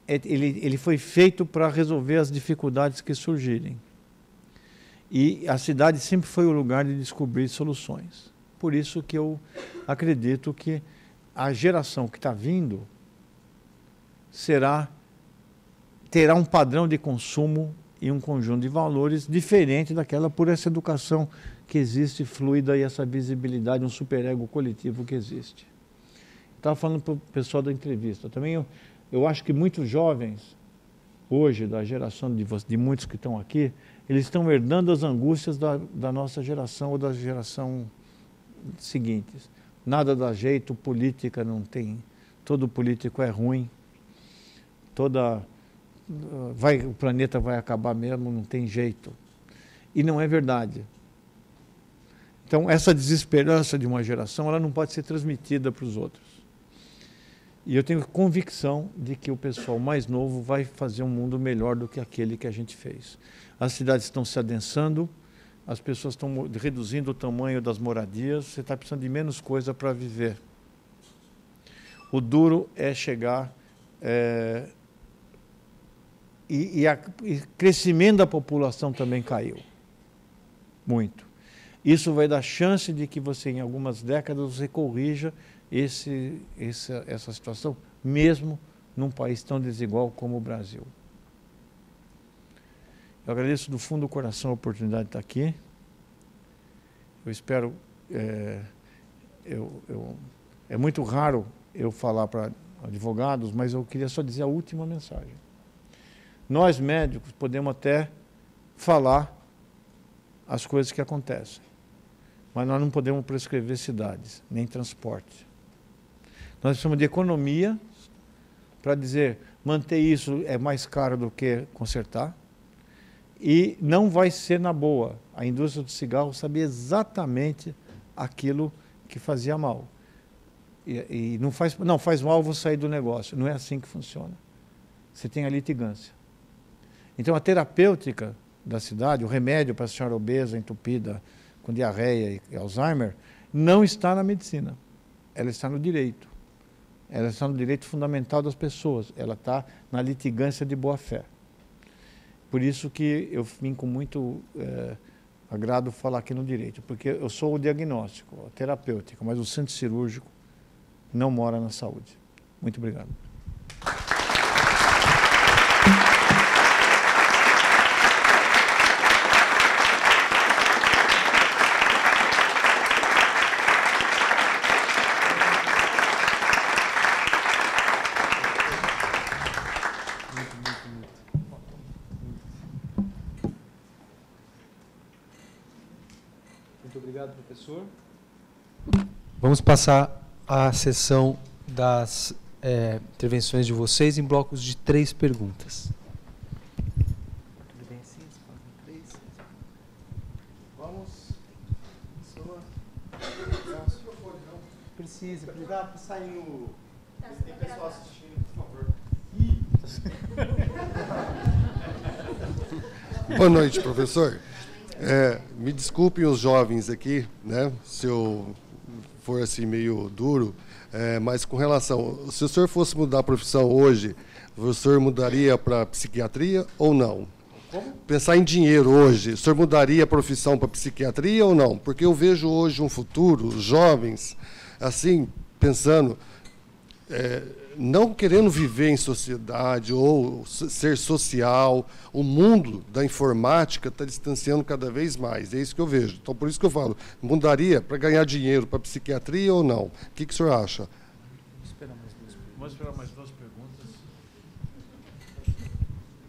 É, ele, ele foi feito para resolver as dificuldades que surgirem. E a cidade sempre foi o lugar de descobrir soluções. Por isso que eu acredito que a geração que está vindo será terá um padrão de consumo e um conjunto de valores diferente daquela por essa educação que existe fluida e essa visibilidade, um superego coletivo que existe. Estava falando para o pessoal da entrevista. Também eu, eu acho que muitos jovens, hoje, da geração de, de muitos que estão aqui, eles estão herdando as angústias da, da nossa geração ou da geração seguintes. Nada dá jeito, política não tem. Todo político é ruim. Toda vai, o planeta vai acabar mesmo, não tem jeito. E não é verdade. Então, essa desesperança de uma geração, ela não pode ser transmitida para os outros. E eu tenho convicção de que o pessoal mais novo vai fazer um mundo melhor do que aquele que a gente fez. As cidades estão se adensando, as pessoas estão reduzindo o tamanho das moradias, você está precisando de menos coisa para viver. O duro é chegar é, e, o crescimento da população também caiu. Muito. Isso vai dar chance de que você, em algumas décadas, você corrija esse, essa, essa situação, mesmo num país tão desigual como o Brasil. Eu agradeço do fundo do coração a oportunidade de estar aqui. Eu espero. É, eu, eu, é muito raro eu falar para advogados, mas eu queria só dizer a última mensagem. Nós médicos podemos até falar as coisas que acontecem, mas nós não podemos prescrever cidades, nem transporte. Nós precisamos de economia para dizer manter isso é mais caro do que consertar e não vai ser na boa. A indústria do cigarro sabia exatamente aquilo que fazia mal. E, e, não faz não faz mal vou sair do negócio. Não é assim que funciona. Você tem a litigância. Então, a terapêutica da cidade, o remédio para a senhora obesa, entupida, com diarreia e Alzheimer, não está na medicina. Ela está no direito. Ela está no direito fundamental das pessoas. Ela está na litigância de boa-fé. Por isso que eu vim com muito é, agrado falar aqui no direito, porque eu sou o diagnóstico, a terapêutica, mas o centro cirúrgico não mora na saúde. Muito obrigado. Vamos passar à sessão das é, intervenções de vocês em blocos de três perguntas. Tá, Boa noite, professor. É, me desculpem os jovens aqui, né? Se eu for assim meio duro, é, mas com relação, se o senhor fosse mudar a profissão hoje, o senhor mudaria para psiquiatria ou não? Como? Pensar em dinheiro hoje, o senhor mudaria a profissão para psiquiatria ou não? Porque eu vejo hoje um futuro, os jovens, assim, pensando. É, não querendo viver em sociedade ou ser social, o mundo da informática está distanciando cada vez mais. É isso que eu vejo. Então, por isso que eu falo, mudaria para ganhar dinheiro para psiquiatria ou não? O que, que o senhor acha? Vamos esperar mais duas perguntas.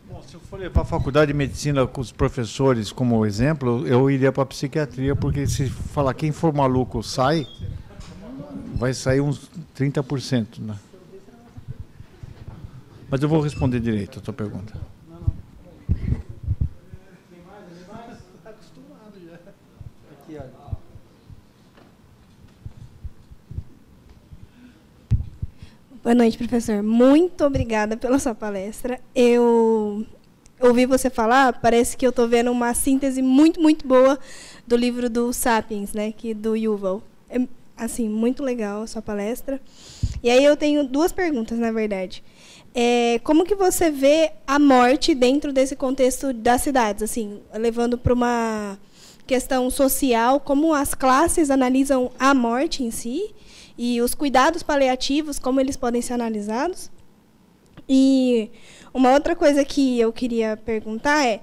Bom, se eu for levar a faculdade de medicina com os professores como exemplo, eu iria para a psiquiatria, porque se falar quem for maluco sai, vai sair uns 30%, né? Mas eu vou responder direito a tua pergunta. Boa noite, professor. Muito obrigada pela sua palestra. Eu ouvi você falar, parece que eu estou vendo uma síntese muito, muito boa do livro do Sapiens, né, que do Yuval. É, assim, muito legal a sua palestra. E aí eu tenho duas perguntas, na verdade. É, como que você vê a morte dentro desse contexto das cidades, assim, levando para uma questão social, como as classes analisam a morte em si e os cuidados paliativos, como eles podem ser analisados? E uma outra coisa que eu queria perguntar é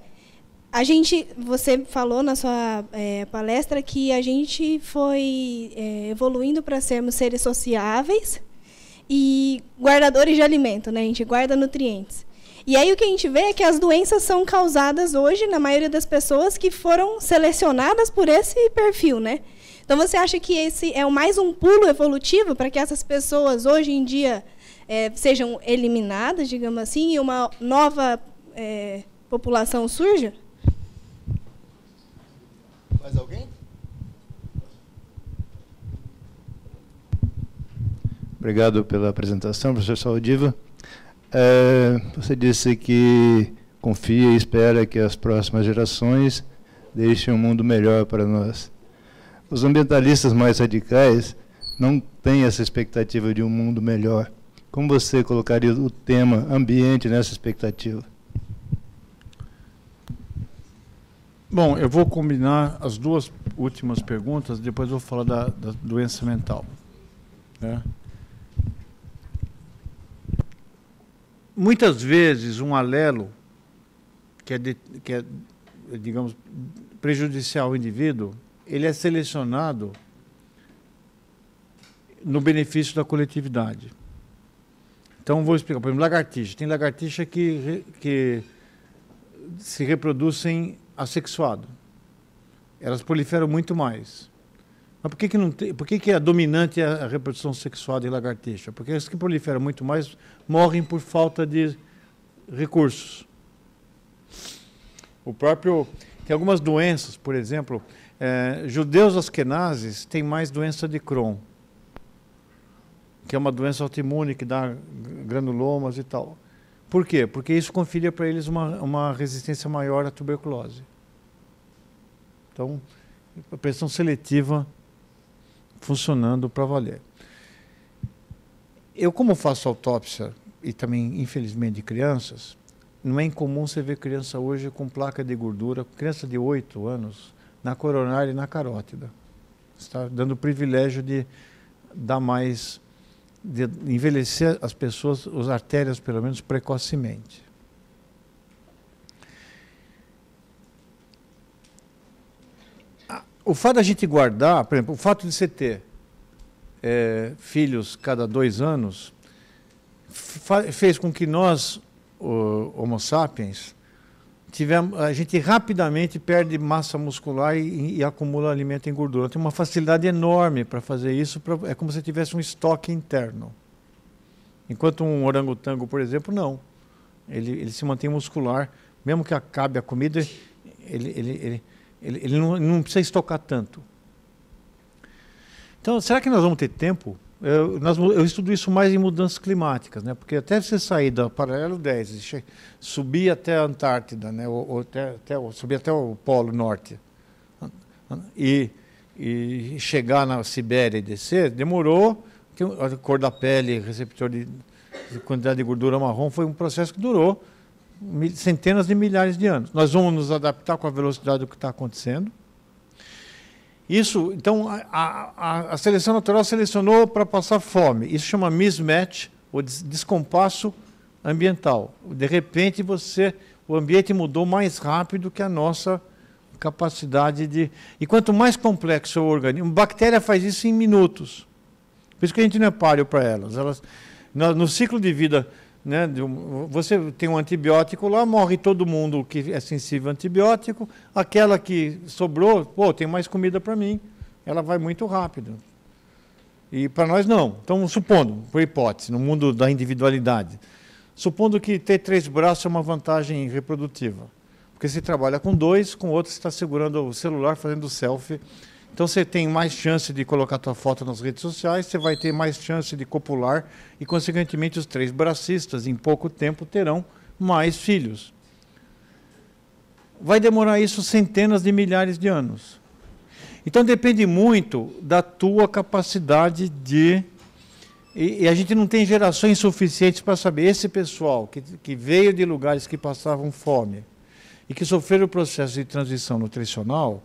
a gente, você falou na sua é, palestra que a gente foi é, evoluindo para sermos seres sociáveis, e guardadores de alimento, né? A gente guarda nutrientes. E aí o que a gente vê é que as doenças são causadas hoje na maioria das pessoas que foram selecionadas por esse perfil, né? Então você acha que esse é mais um pulo evolutivo para que essas pessoas hoje em dia é, sejam eliminadas, digamos assim, e uma nova é, população surja? Mais alguém? Obrigado pela apresentação, professor Saldiva. É, você disse que confia e espera que as próximas gerações deixem um mundo melhor para nós. Os ambientalistas mais radicais não têm essa expectativa de um mundo melhor. Como você colocaria o tema ambiente nessa expectativa? Bom, eu vou combinar as duas últimas perguntas, depois vou falar da, da doença mental. Né? muitas vezes um alelo que é, de, que é digamos, prejudicial ao indivíduo, ele é selecionado no benefício da coletividade. Então, vou explicar. Por exemplo, lagartixa. Tem lagartixa que, que se reproduzem assexuado. Elas proliferam muito mais. Mas por que, que, não tem, por que, que é dominante a reprodução sexual de lagartixa? Porque as que proliferam muito mais morrem por falta de recursos. O próprio. Tem algumas doenças, por exemplo, é, judeus askenazes têm mais doença de Crohn, que é uma doença autoimune que dá granulomas e tal. Por quê? Porque isso conferia para eles uma, uma resistência maior à tuberculose. Então, a pressão seletiva funcionando para valer. Eu, como faço autópsia, e também, infelizmente, de crianças, não é incomum você ver criança hoje com placa de gordura, criança de 8 anos, na coronária e na carótida. Está dando o privilégio de dar mais, de envelhecer as pessoas, as artérias pelo menos precocemente. o fato da gente guardar, por exemplo, o fato de você ter é, filhos cada dois anos fez com que nós, o, Homo sapiens, tivemos, a gente rapidamente perde massa muscular e, e acumula alimento em gordura. Tem uma facilidade enorme para fazer isso, pra, é como se tivesse um estoque interno. Enquanto um orangotango, por exemplo, não. Ele, ele se mantém muscular, mesmo que acabe a comida, ele, ele, ele ele, ele não, não, precisa estocar tanto. Então, será que nós vamos ter tempo? Eu, nós, eu estudo isso mais em mudanças climáticas, né? porque até você sair da Paralelo 10, subir até a Antártida, né? ou, ou até, até, subir até o Polo Norte, e, e chegar na Sibéria e descer, demorou, a cor da pele, receptor de quantidade de gordura marrom, foi um processo que durou centenas de milhares de anos. Nós vamos nos adaptar com a velocidade do que está acontecendo. Isso, então, a, a, a seleção natural selecionou para passar fome. Isso chama mismatch, ou des descompasso ambiental. De repente, você, o ambiente mudou mais rápido que a nossa capacidade de. E quanto mais complexo é o organismo, bactéria faz isso em minutos. Por isso que a gente não é páreo para elas. elas no, no ciclo de vida né? Você tem um antibiótico lá, morre todo mundo que é sensível a antibiótico. Aquela que sobrou, pô, tem mais comida para mim. Ela vai muito rápido. E para nós não. Então, supondo, por hipótese, no mundo da individualidade, supondo que ter três braços é uma vantagem reprodutiva. Porque se trabalha com dois, com outro está segurando o celular, fazendo selfie então você tem mais chance de colocar tua foto nas redes sociais, você vai ter mais chance de copular e, consequentemente, os três bracistas em pouco tempo terão mais filhos. Vai demorar isso centenas de milhares de anos. Então depende muito da tua capacidade de e, a gente não tem gerações suficientes para saber. Esse pessoal que, que, veio de lugares que passavam fome e que sofreram o processo de transição nutricional,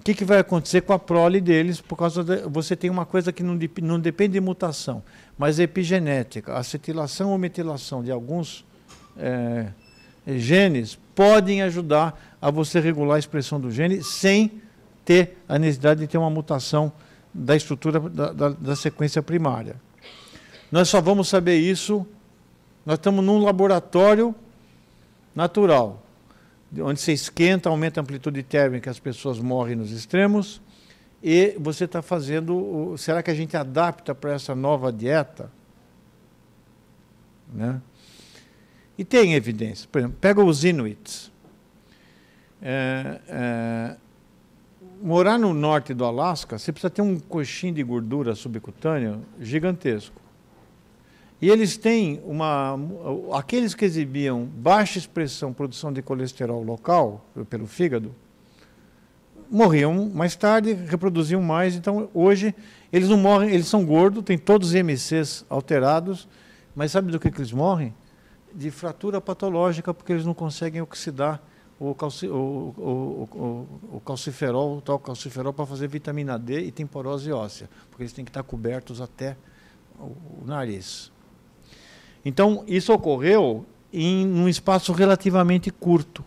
o que, que, vai acontecer com a prole deles? Por causa de, você tem uma coisa que não, não depende de mutação, mas é epigenética. Acetilação ou metilação de alguns é, genes podem ajudar a você regular a expressão do gene sem ter a necessidade de ter uma mutação da estrutura da, da, da sequência primária. Nós só vamos saber isso. Nós estamos num laboratório natural onde você esquenta, aumenta a amplitude térmica, as pessoas morrem nos extremos. E você está fazendo. Será que a gente adapta para essa nova dieta? Né? E tem evidência. Por exemplo, pega os Inuits. É, é, morar no norte do Alasca, você precisa ter um coxinho de gordura subcutânea gigantesco. E eles têm uma. Aqueles que exibiam baixa expressão, produção de colesterol local, pelo fígado, morriam mais tarde, reproduziam mais. Então, hoje, eles não morrem, eles são gordos, têm todos os MCs alterados, mas sabe do que, que eles morrem? De fratura patológica, porque eles não conseguem oxidar o, calci, o, o, o, calciferol, o tal calciferol, para fazer vitamina D e tem porose óssea, porque eles têm que estar cobertos até o nariz. Então, isso ocorreu em um espaço relativamente curto.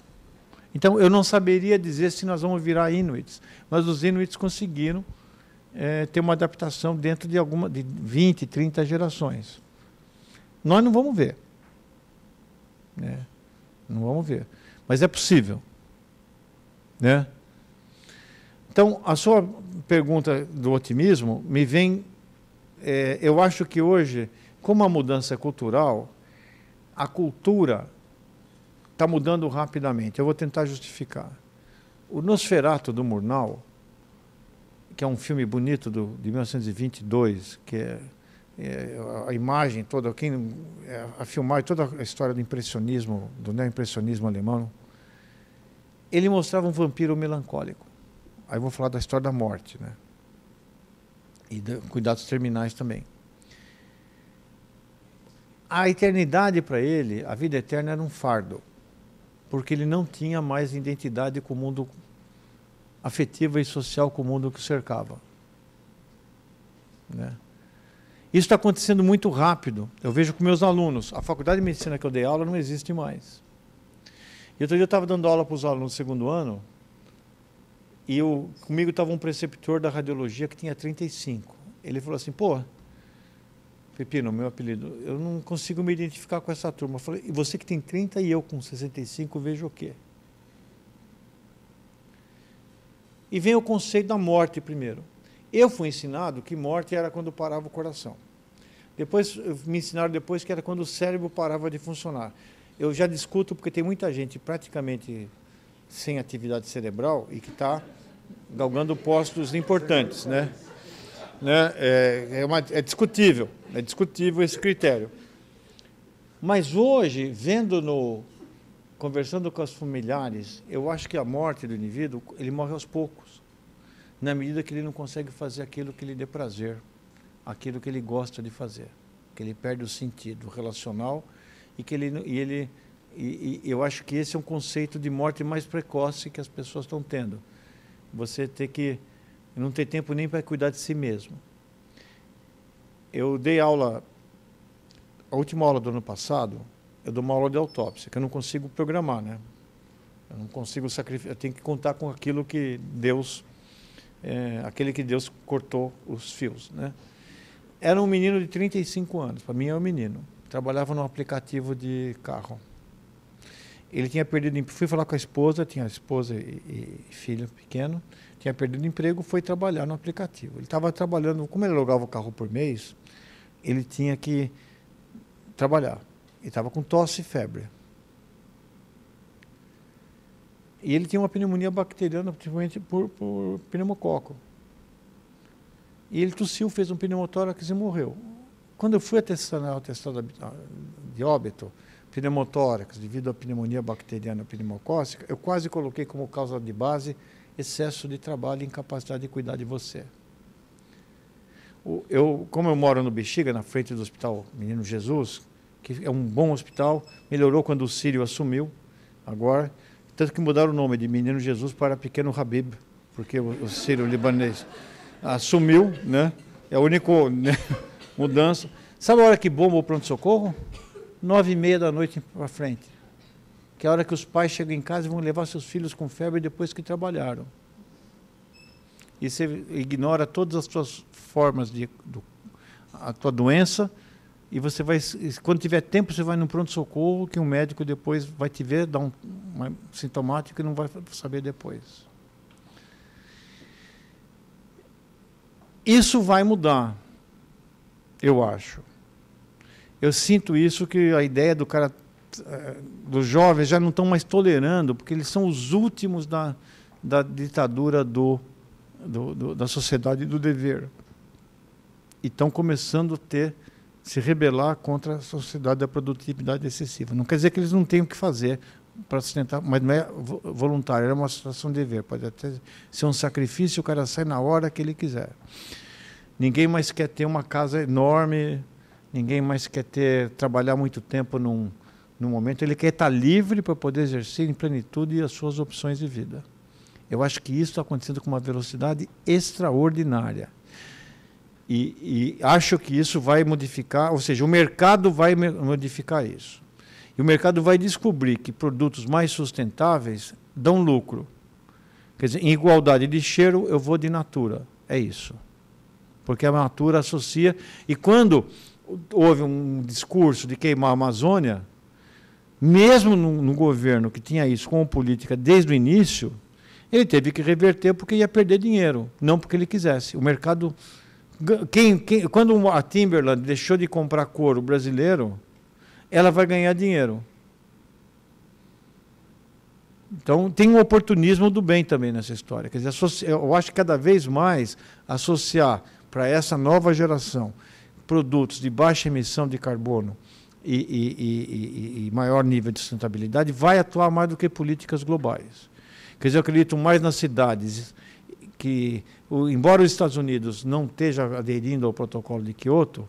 Então, eu não saberia dizer se nós vamos virar Inuits, mas os Inuits conseguiram é, ter uma adaptação dentro de alguma de 20, 30 gerações. Nós não vamos ver. Né? Não vamos ver. Mas é possível. Né? Então, a sua pergunta do otimismo me vem. É, eu acho que hoje como a mudança é cultural, a cultura está mudando rapidamente. Eu vou tentar justificar. O Nosferato do Murnau, que é um filme bonito do, de 1922, que é, é a imagem toda, quem, é, a filmar, toda a história do impressionismo, do neoimpressionismo alemão, ele mostrava um vampiro melancólico. Aí eu vou falar da história da morte, né? E da, cuidados terminais também. A eternidade para ele, a vida eterna era um fardo, porque ele não tinha mais identidade com o mundo afetiva e social com o mundo que o cercava. Né? Isso está acontecendo muito rápido. Eu vejo com meus alunos. A faculdade de medicina que eu dei aula não existe mais. E outro dia eu estava dando aula para os alunos do segundo ano, e eu, comigo estava um preceptor da radiologia que tinha 35. Ele falou assim: pô, Pepino, meu apelido, eu não consigo me identificar com essa turma. Eu falei, e você que tem 30 e eu com 65, vejo o quê? E vem o conceito da morte primeiro. Eu fui ensinado que morte era quando parava o coração. Depois me ensinaram depois que era quando o cérebro parava de funcionar. Eu já discuto porque tem muita gente praticamente sem atividade cerebral e que está galgando postos importantes, né? né, é, é, uma, é discutível, é discutível esse critério. Mas hoje, vendo no, conversando com os familiares, eu acho que a morte do indivíduo, ele morre aos poucos, na medida que ele não consegue fazer aquilo que lhe dê prazer, aquilo que ele gosta de fazer, que ele perde o sentido relacional e que ele, e ele e, e, eu acho que esse é um conceito de morte mais precoce que as pessoas estão tendo. Você ter que e não ter tempo nem para cuidar de si mesmo. Eu dei aula, a última aula do ano passado, eu dou uma aula de autópsia, que eu não consigo programar, né? Eu não consigo sacrificar, eu tenho que contar com aquilo que Deus, é, aquele que Deus cortou os fios, né? Era um menino de 35 anos, para mim é um menino. Trabalhava num aplicativo de carro. Ele tinha perdido, fui falar com a esposa, tinha esposa e, e filho pequeno tinha perdido emprego, foi trabalhar no aplicativo. Ele estava trabalhando, como ele alugava o carro por mês, ele tinha que trabalhar. Ele estava com tosse e febre. E ele tinha uma pneumonia bacteriana, principalmente por, por pneumococo. E ele tossiu, fez um pneumotórax e morreu. Quando eu fui atestar o testado de óbito, pneumotórax, devido à pneumonia bacteriana pneumocócica, eu quase coloquei como causa de base excesso de trabalho e incapacidade de cuidar de você. Eu, como eu moro no Bexiga, na frente do Hospital Menino Jesus, que é um bom hospital, melhorou quando o Sírio assumiu, agora, tanto que mudaram o nome de Menino Jesus para Pequeno Habib, porque o, Sírio libanês assumiu, né? É a única né? mudança. Sabe a hora que bomba o pronto-socorro? Nove e meia da noite para frente que é a hora que os pais chegam em casa e vão levar seus filhos com febre depois que trabalharam. E você ignora todas as suas formas de do, a tua doença e você vai quando tiver tempo você vai no pronto socorro que um médico depois vai te ver dar um, um sintomático e não vai saber depois. Isso vai mudar, eu acho. Eu sinto isso que a ideia do cara eh, dos jovens já não estão mais tolerando, porque eles são os últimos da, da ditadura do, do, do da sociedade do dever. E estão começando a ter, se rebelar contra a sociedade da produtividade excessiva. Não quer dizer que eles não tenham o que fazer para sustentar, mas não é voluntário, é uma situação de dever. Pode até ser um sacrifício, o cara sai na hora que ele quiser. Ninguém mais quer ter uma casa enorme, ninguém mais quer ter trabalhar muito tempo num, no momento, ele quer estar livre para poder exercer em plenitude as suas opções de vida. Eu acho que isso está acontecendo com uma velocidade extraordinária. E, e, acho que isso vai modificar, ou seja, o mercado vai modificar isso. E o mercado vai descobrir que produtos mais sustentáveis dão lucro. Quer dizer, em igualdade de cheiro, eu vou de natura. É isso. Porque a natura associa. E quando houve um discurso de queimar a Amazônia, mesmo no, no governo que tinha isso como política desde o início, ele teve que reverter porque ia perder dinheiro, não porque ele quisesse. O mercado. Quem, quem, quando a Timberland deixou de comprar couro brasileiro, ela vai ganhar dinheiro. Então tem um oportunismo do bem também nessa história. Quer dizer, eu acho que cada vez mais associar para essa nova geração produtos de baixa emissão de carbono e, e, e, e, maior nível de sustentabilidade vai atuar mais do que políticas globais. Quer dizer, eu acredito mais nas cidades que, embora os Estados Unidos não esteja aderindo ao protocolo de Quioto,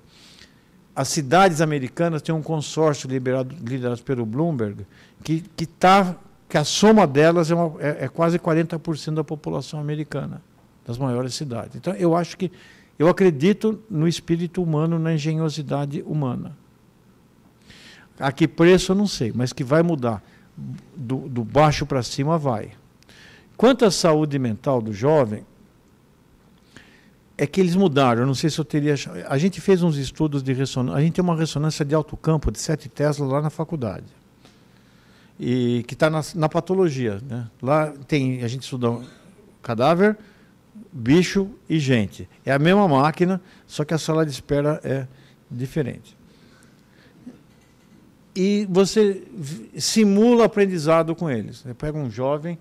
as cidades americanas têm um consórcio liberado, liderado pelo Bloomberg que, que, tá, que a soma delas é, uma, é, é quase 40% da população americana, das maiores cidades. Então, eu acho que eu acredito no espírito humano, na engenhosidade humana. A que preço eu não sei, mas que vai mudar. Do, do baixo para cima vai. Quanto à saúde mental do jovem, é que eles mudaram. Eu não sei se eu teria. A gente fez uns estudos de ressonância. A gente tem uma ressonância de alto campo de 7 Tesla lá na faculdade. E que está na, na, patologia. Né? Lá tem. A gente estuda cadáver, bicho e gente. É a mesma máquina, só que a sala de espera é diferente e você simula aprendizado com eles. Você pega um jovem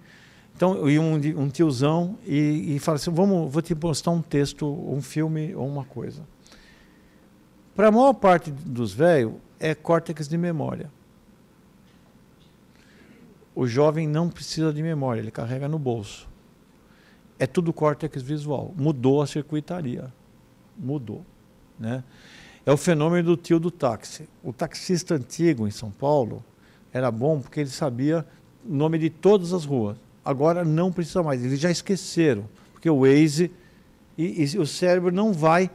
então, e um, um tiozão e, e fala assim, vamos, vou te postar um texto, um filme ou uma coisa. Para a maior parte dos velhos, é córtex de memória. O jovem não precisa de memória, ele carrega no bolso. É tudo córtex visual. Mudou a circuitaria. Mudou. Né? é o fenômeno do tio do táxi. O taxista antigo em São Paulo era bom porque ele sabia o nome de todas as ruas. Agora não precisa mais, eles já esqueceram, porque o Waze e, e o cérebro não vai,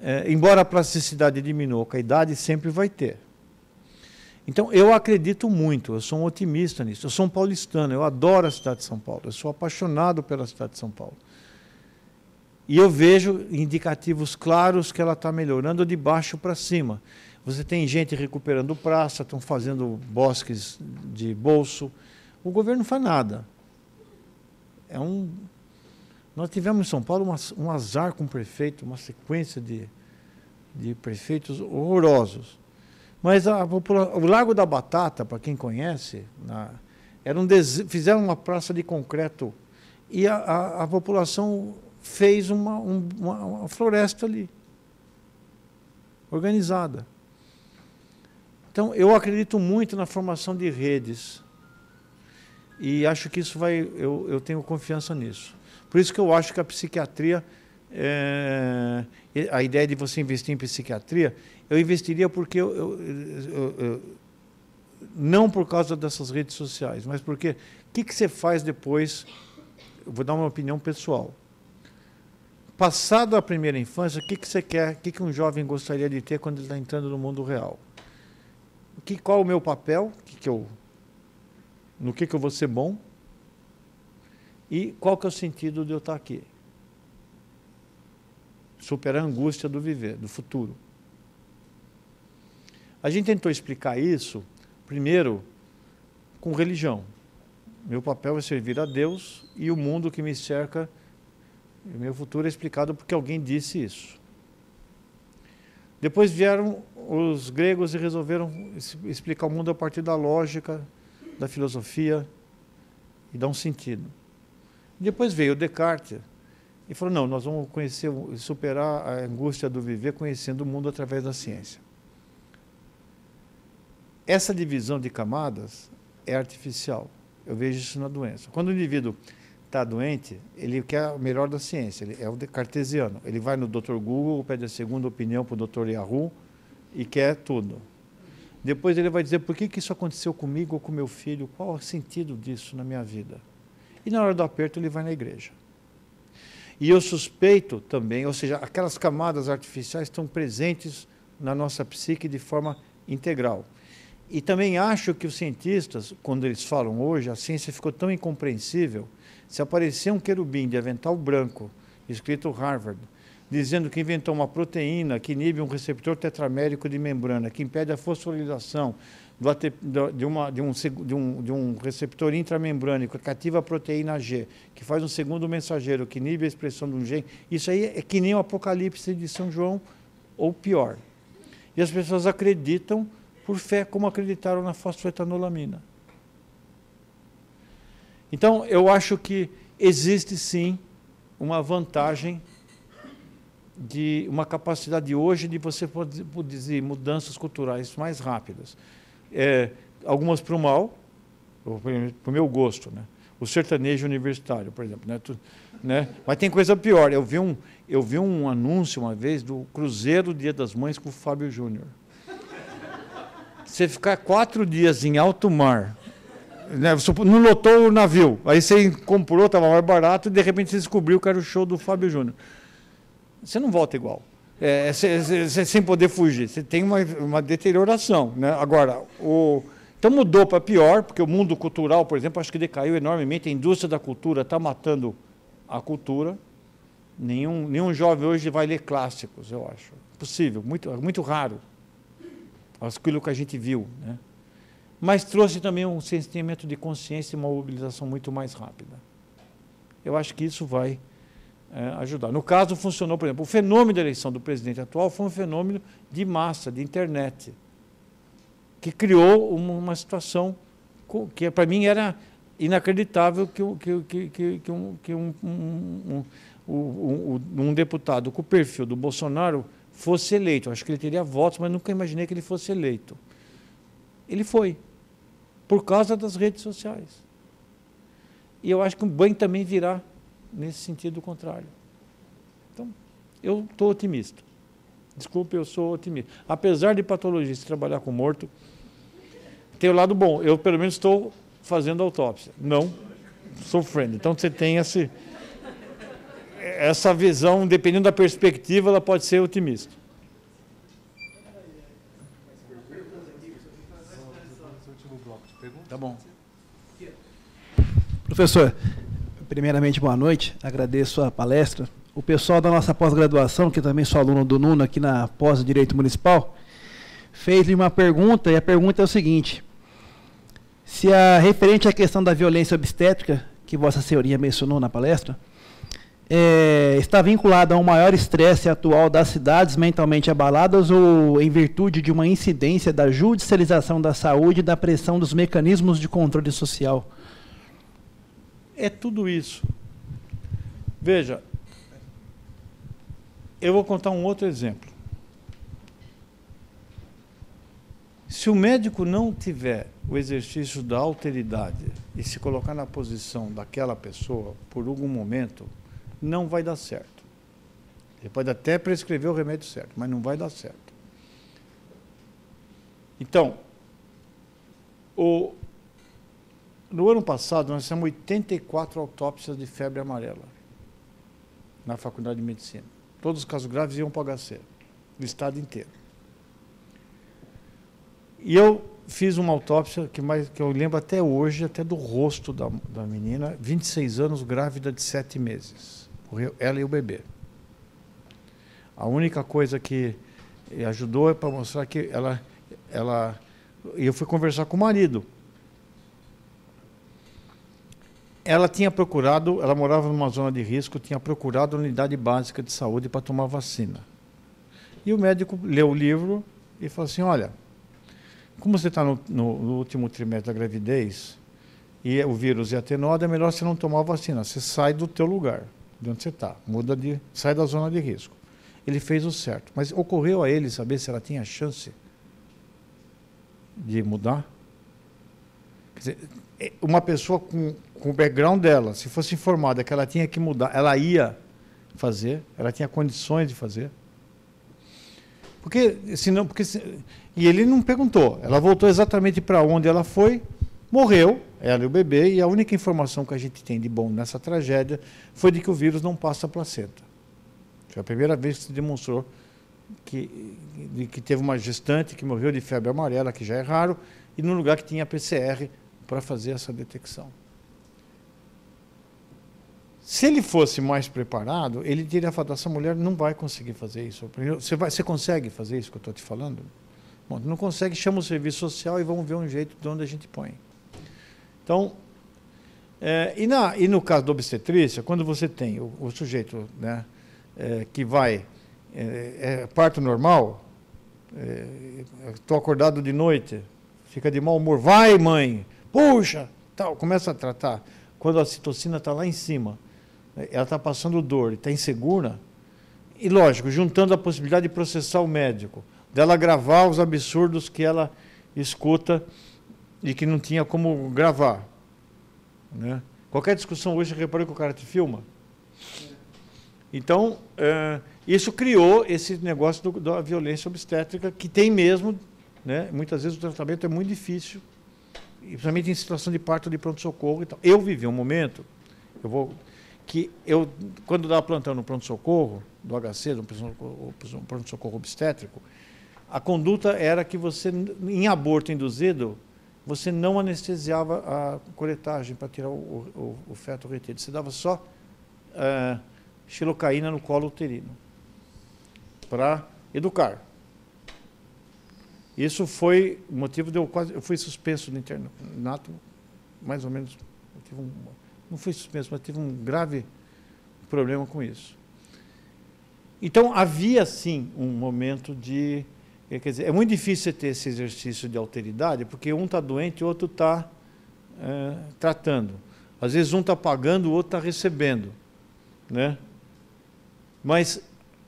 é, embora a plasticidade diminua com a idade, sempre vai ter. Então eu acredito muito, eu sou um otimista nisso. Eu sou um paulistano, eu adoro a cidade de São Paulo, eu sou apaixonado pela cidade de São Paulo. E eu vejo indicativos claros que ela está melhorando de baixo para cima. Você tem gente recuperando praça, estão fazendo bosques de bolso. O governo não faz nada. É um... Nós tivemos em São Paulo um azar com o prefeito, uma sequência de, de prefeitos horrorosos. Mas a, o Lago da Batata, para quem conhece, na, era um des... fizeram uma praça de concreto e a, a, a população fez uma, um, uma, uma floresta ali, organizada. Então, eu acredito muito na formação de redes. E acho que isso vai. Eu, eu tenho confiança nisso. Por isso que eu acho que a psiquiatria. É, a ideia de você investir em psiquiatria, eu investiria porque eu, eu, eu não por causa dessas redes sociais, mas porque o que, que você faz depois? Eu vou dar uma opinião pessoal passado a primeira infância, o que, que você quer, o que, que um jovem gostaria de ter quando ele está entrando no mundo real? Que, qual o meu papel? Que que eu, no que, que eu vou ser bom? E qual que é o sentido de eu estar tá aqui? Superar a angústia do viver, do futuro. A gente tentou explicar isso, primeiro, com religião. Meu papel é servir a Deus e o mundo que me cerca e meu futuro é explicado porque alguém disse isso. Depois vieram os gregos e resolveram explicar o mundo a partir da lógica, da filosofia e dar um sentido. Depois veio Descartes e falou: não, nós vamos conhecer, superar a angústia do viver conhecendo o mundo através da ciência. Essa divisão de camadas é artificial. Eu vejo isso na doença. Quando o indivíduo está doente, ele quer o melhor da ciência, ele é o cartesiano. Ele vai no Dr. Google, pede a segunda opinião para o Dr. Yahoo e quer tudo. Depois ele vai dizer por que, que isso aconteceu comigo ou com meu filho, qual o sentido disso na minha vida. E na hora do aperto ele vai na igreja. E eu suspeito também, ou seja, aquelas camadas artificiais estão presentes na nossa psique de forma integral. E também acho que os cientistas, quando eles falam hoje, a ciência ficou tão incompreensível se aparecer um querubim de avental branco, escrito Harvard, dizendo que inventou uma proteína que inibe um receptor tetramérico de membrana, que impede a fosforilação de, uma, de, um, de, um, de um receptor intramembrânico que ativa a proteína G, que faz um segundo mensageiro, que inibe a expressão de um gene. Isso aí é que nem o Apocalipse de São João, ou pior. E as pessoas acreditam por fé, como acreditaram na fosfetanolamina. Então, eu acho que existe sim uma vantagem de uma capacidade hoje de você produzir mudanças culturais mais rápidas. É, algumas para o mal, para o meu gosto, né? O sertanejo universitário, por exemplo, né? Tu, né? Mas tem coisa pior. Eu vi um, eu vi um anúncio uma vez do Cruzeiro Dia das Mães com o Fábio Júnior. Você ficar quatro dias em alto mar né, não lotou o navio. Aí você comprou, estava mais barato, e de repente você descobriu que era o show do Fábio Júnior. Você não volta igual. É, é sem poder fugir. Você tem uma, uma deterioração. Né? Agora, o, então mudou para pior, porque o mundo cultural, por exemplo, acho que decaiu enormemente. A indústria da cultura está matando a cultura. Nenhum, nenhum jovem hoje vai ler clássicos, eu acho. Possível, muito, muito raro. Aquilo que a gente viu. Né? mas trouxe também um sentimento de consciência e uma mobilização muito mais rápida. Eu acho que isso vai é, ajudar. No caso, funcionou, por exemplo, o fenômeno da eleição do presidente atual foi um fenômeno de massa, de internet, que criou uma, situação que, para mim, era inacreditável que, que, que, que, que um, que um, um, um, um deputado com o perfil do Bolsonaro fosse eleito. Eu acho que ele teria votos, mas nunca imaginei que ele fosse eleito. Ele foi por causa das redes sociais. E eu acho que o banho também virá nesse sentido contrário. Então, eu estou otimista. Desculpe, eu sou otimista. Apesar de patologista trabalhar com morto, tem o lado bom. Eu, pelo menos, estou fazendo autópsia. Não sofrendo. Então, você tem esse, essa visão, dependendo da perspectiva, ela pode ser otimista. Tá bom. Professor, primeiramente, boa noite. Agradeço a palestra. O pessoal da nossa pós-graduação, que também sou aluno do Nuno aqui na pós-direito municipal, fez-lhe uma pergunta, e a pergunta é o seguinte. Se a referente à questão da violência obstétrica, que Vossa Senhoria mencionou na palestra, é, está vinculado a um maior estresse atual das cidades mentalmente abaladas ou em virtude de uma incidência da judicialização da saúde e da pressão dos mecanismos de controle social? É tudo isso. Veja, eu vou contar um outro exemplo. Se o médico não tiver o exercício da alteridade e se colocar na posição daquela pessoa por algum momento, não vai dar certo. Você pode até prescrever o remédio certo, mas não vai dar certo. Então, o, no ano passado, nós fizemos 84 autópsias de febre amarela na Faculdade de Medicina. Todos os casos graves iam para o HC, do estado inteiro. E eu fiz uma autópsia que, mais, que eu lembro até hoje, até do rosto da, da menina, 26 anos, grávida de 7 meses ela e o bebê. A única coisa que ajudou é para mostrar que ela, ela. Eu fui conversar com o marido. Ela tinha procurado, ela morava numa zona de risco, tinha procurado a unidade básica de saúde para tomar vacina. E o médico leu o livro e falou assim: Olha, como você está no, no, no último trimestre da gravidez e o vírus é atenuado, é melhor você não tomar vacina, você sai do teu lugar de onde você está, muda de, sai da zona de risco. Ele fez o certo, mas ocorreu a ele saber se ela tinha chance de mudar? Quer dizer, é, uma pessoa com, com o background dela, se fosse informada que ela tinha que mudar, ela ia fazer, ela tinha condições de fazer. Porque senão, porque se, e ele não perguntou. Ela voltou exatamente para onde ela foi Morreu, ela é e o bebê, e a única informação que a gente tem de bom nessa tragédia foi de que o vírus não passa a placenta. Foi a primeira vez que se demonstrou que, que teve uma gestante que morreu de febre amarela, que já é raro, e no lugar que tinha PCR para fazer essa detecção. Se ele fosse mais preparado, ele teria falado: essa mulher não vai conseguir fazer isso. Você, vai, você consegue fazer isso que eu estou te falando? Bom, não consegue, chama o serviço social e vamos ver um jeito de onde a gente põe. Então, é, e, na, e no caso da obstetrícia, quando você tem o, o sujeito né, é, que vai, é, é, é parto normal, é, estou acordado de noite, fica de mau humor, vai mãe, puxa, tal, começa a tratar. Quando a citocina está lá em cima, ela está passando dor, está insegura, e lógico, juntando a possibilidade de processar o médico, dela gravar os absurdos que ela escuta e que não tinha como gravar. Né? Qualquer discussão hoje, repare que o cara te filma? Então, é, isso criou esse negócio do, da violência obstétrica, que tem mesmo, né? muitas vezes o tratamento é muito difícil, principalmente em situação de parto de pronto-socorro. Então, eu vivi um momento, eu vou, que eu, quando dava plantão no pronto-socorro, do HC, do pronto-socorro obstétrico, a conduta era que você, em aborto induzido, você não anestesiava a coletagem para tirar o, o, o, feto retido. Você dava só uh, xilocaína no colo uterino para educar. Isso foi o motivo de eu quase. Eu fui suspenso do internato, mais ou menos. Um, não fui suspenso, mas tive um grave problema com isso. Então havia sim um momento de é, quer dizer, é muito difícil ter esse exercício de alteridade, porque um está doente e o outro está é, tratando. Às vezes um está pagando, o outro está recebendo. Né? Mas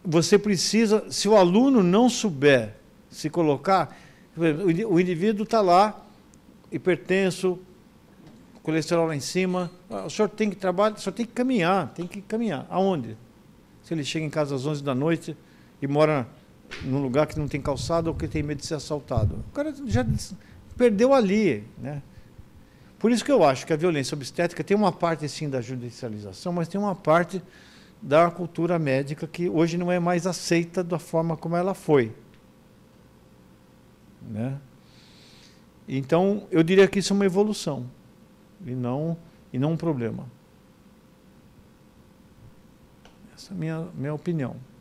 você precisa, se o aluno não souber se colocar, o indivíduo está lá, hipertenso, colesterol lá em cima, ah, o senhor tem que trabalhar, o senhor tem que caminhar, tem que caminhar. Aonde? Se ele chega em casa às 11 da noite e mora num lugar que não tem calçado ou que tem medo de ser assaltado. O cara já perdeu ali, né? Por isso que eu acho que a violência obstétrica tem uma parte sim da judicialização, mas tem uma parte da cultura médica que hoje não é mais aceita da forma como ela foi, né? Então, eu diria que isso é uma evolução e não e não um problema. Essa é a minha minha opinião.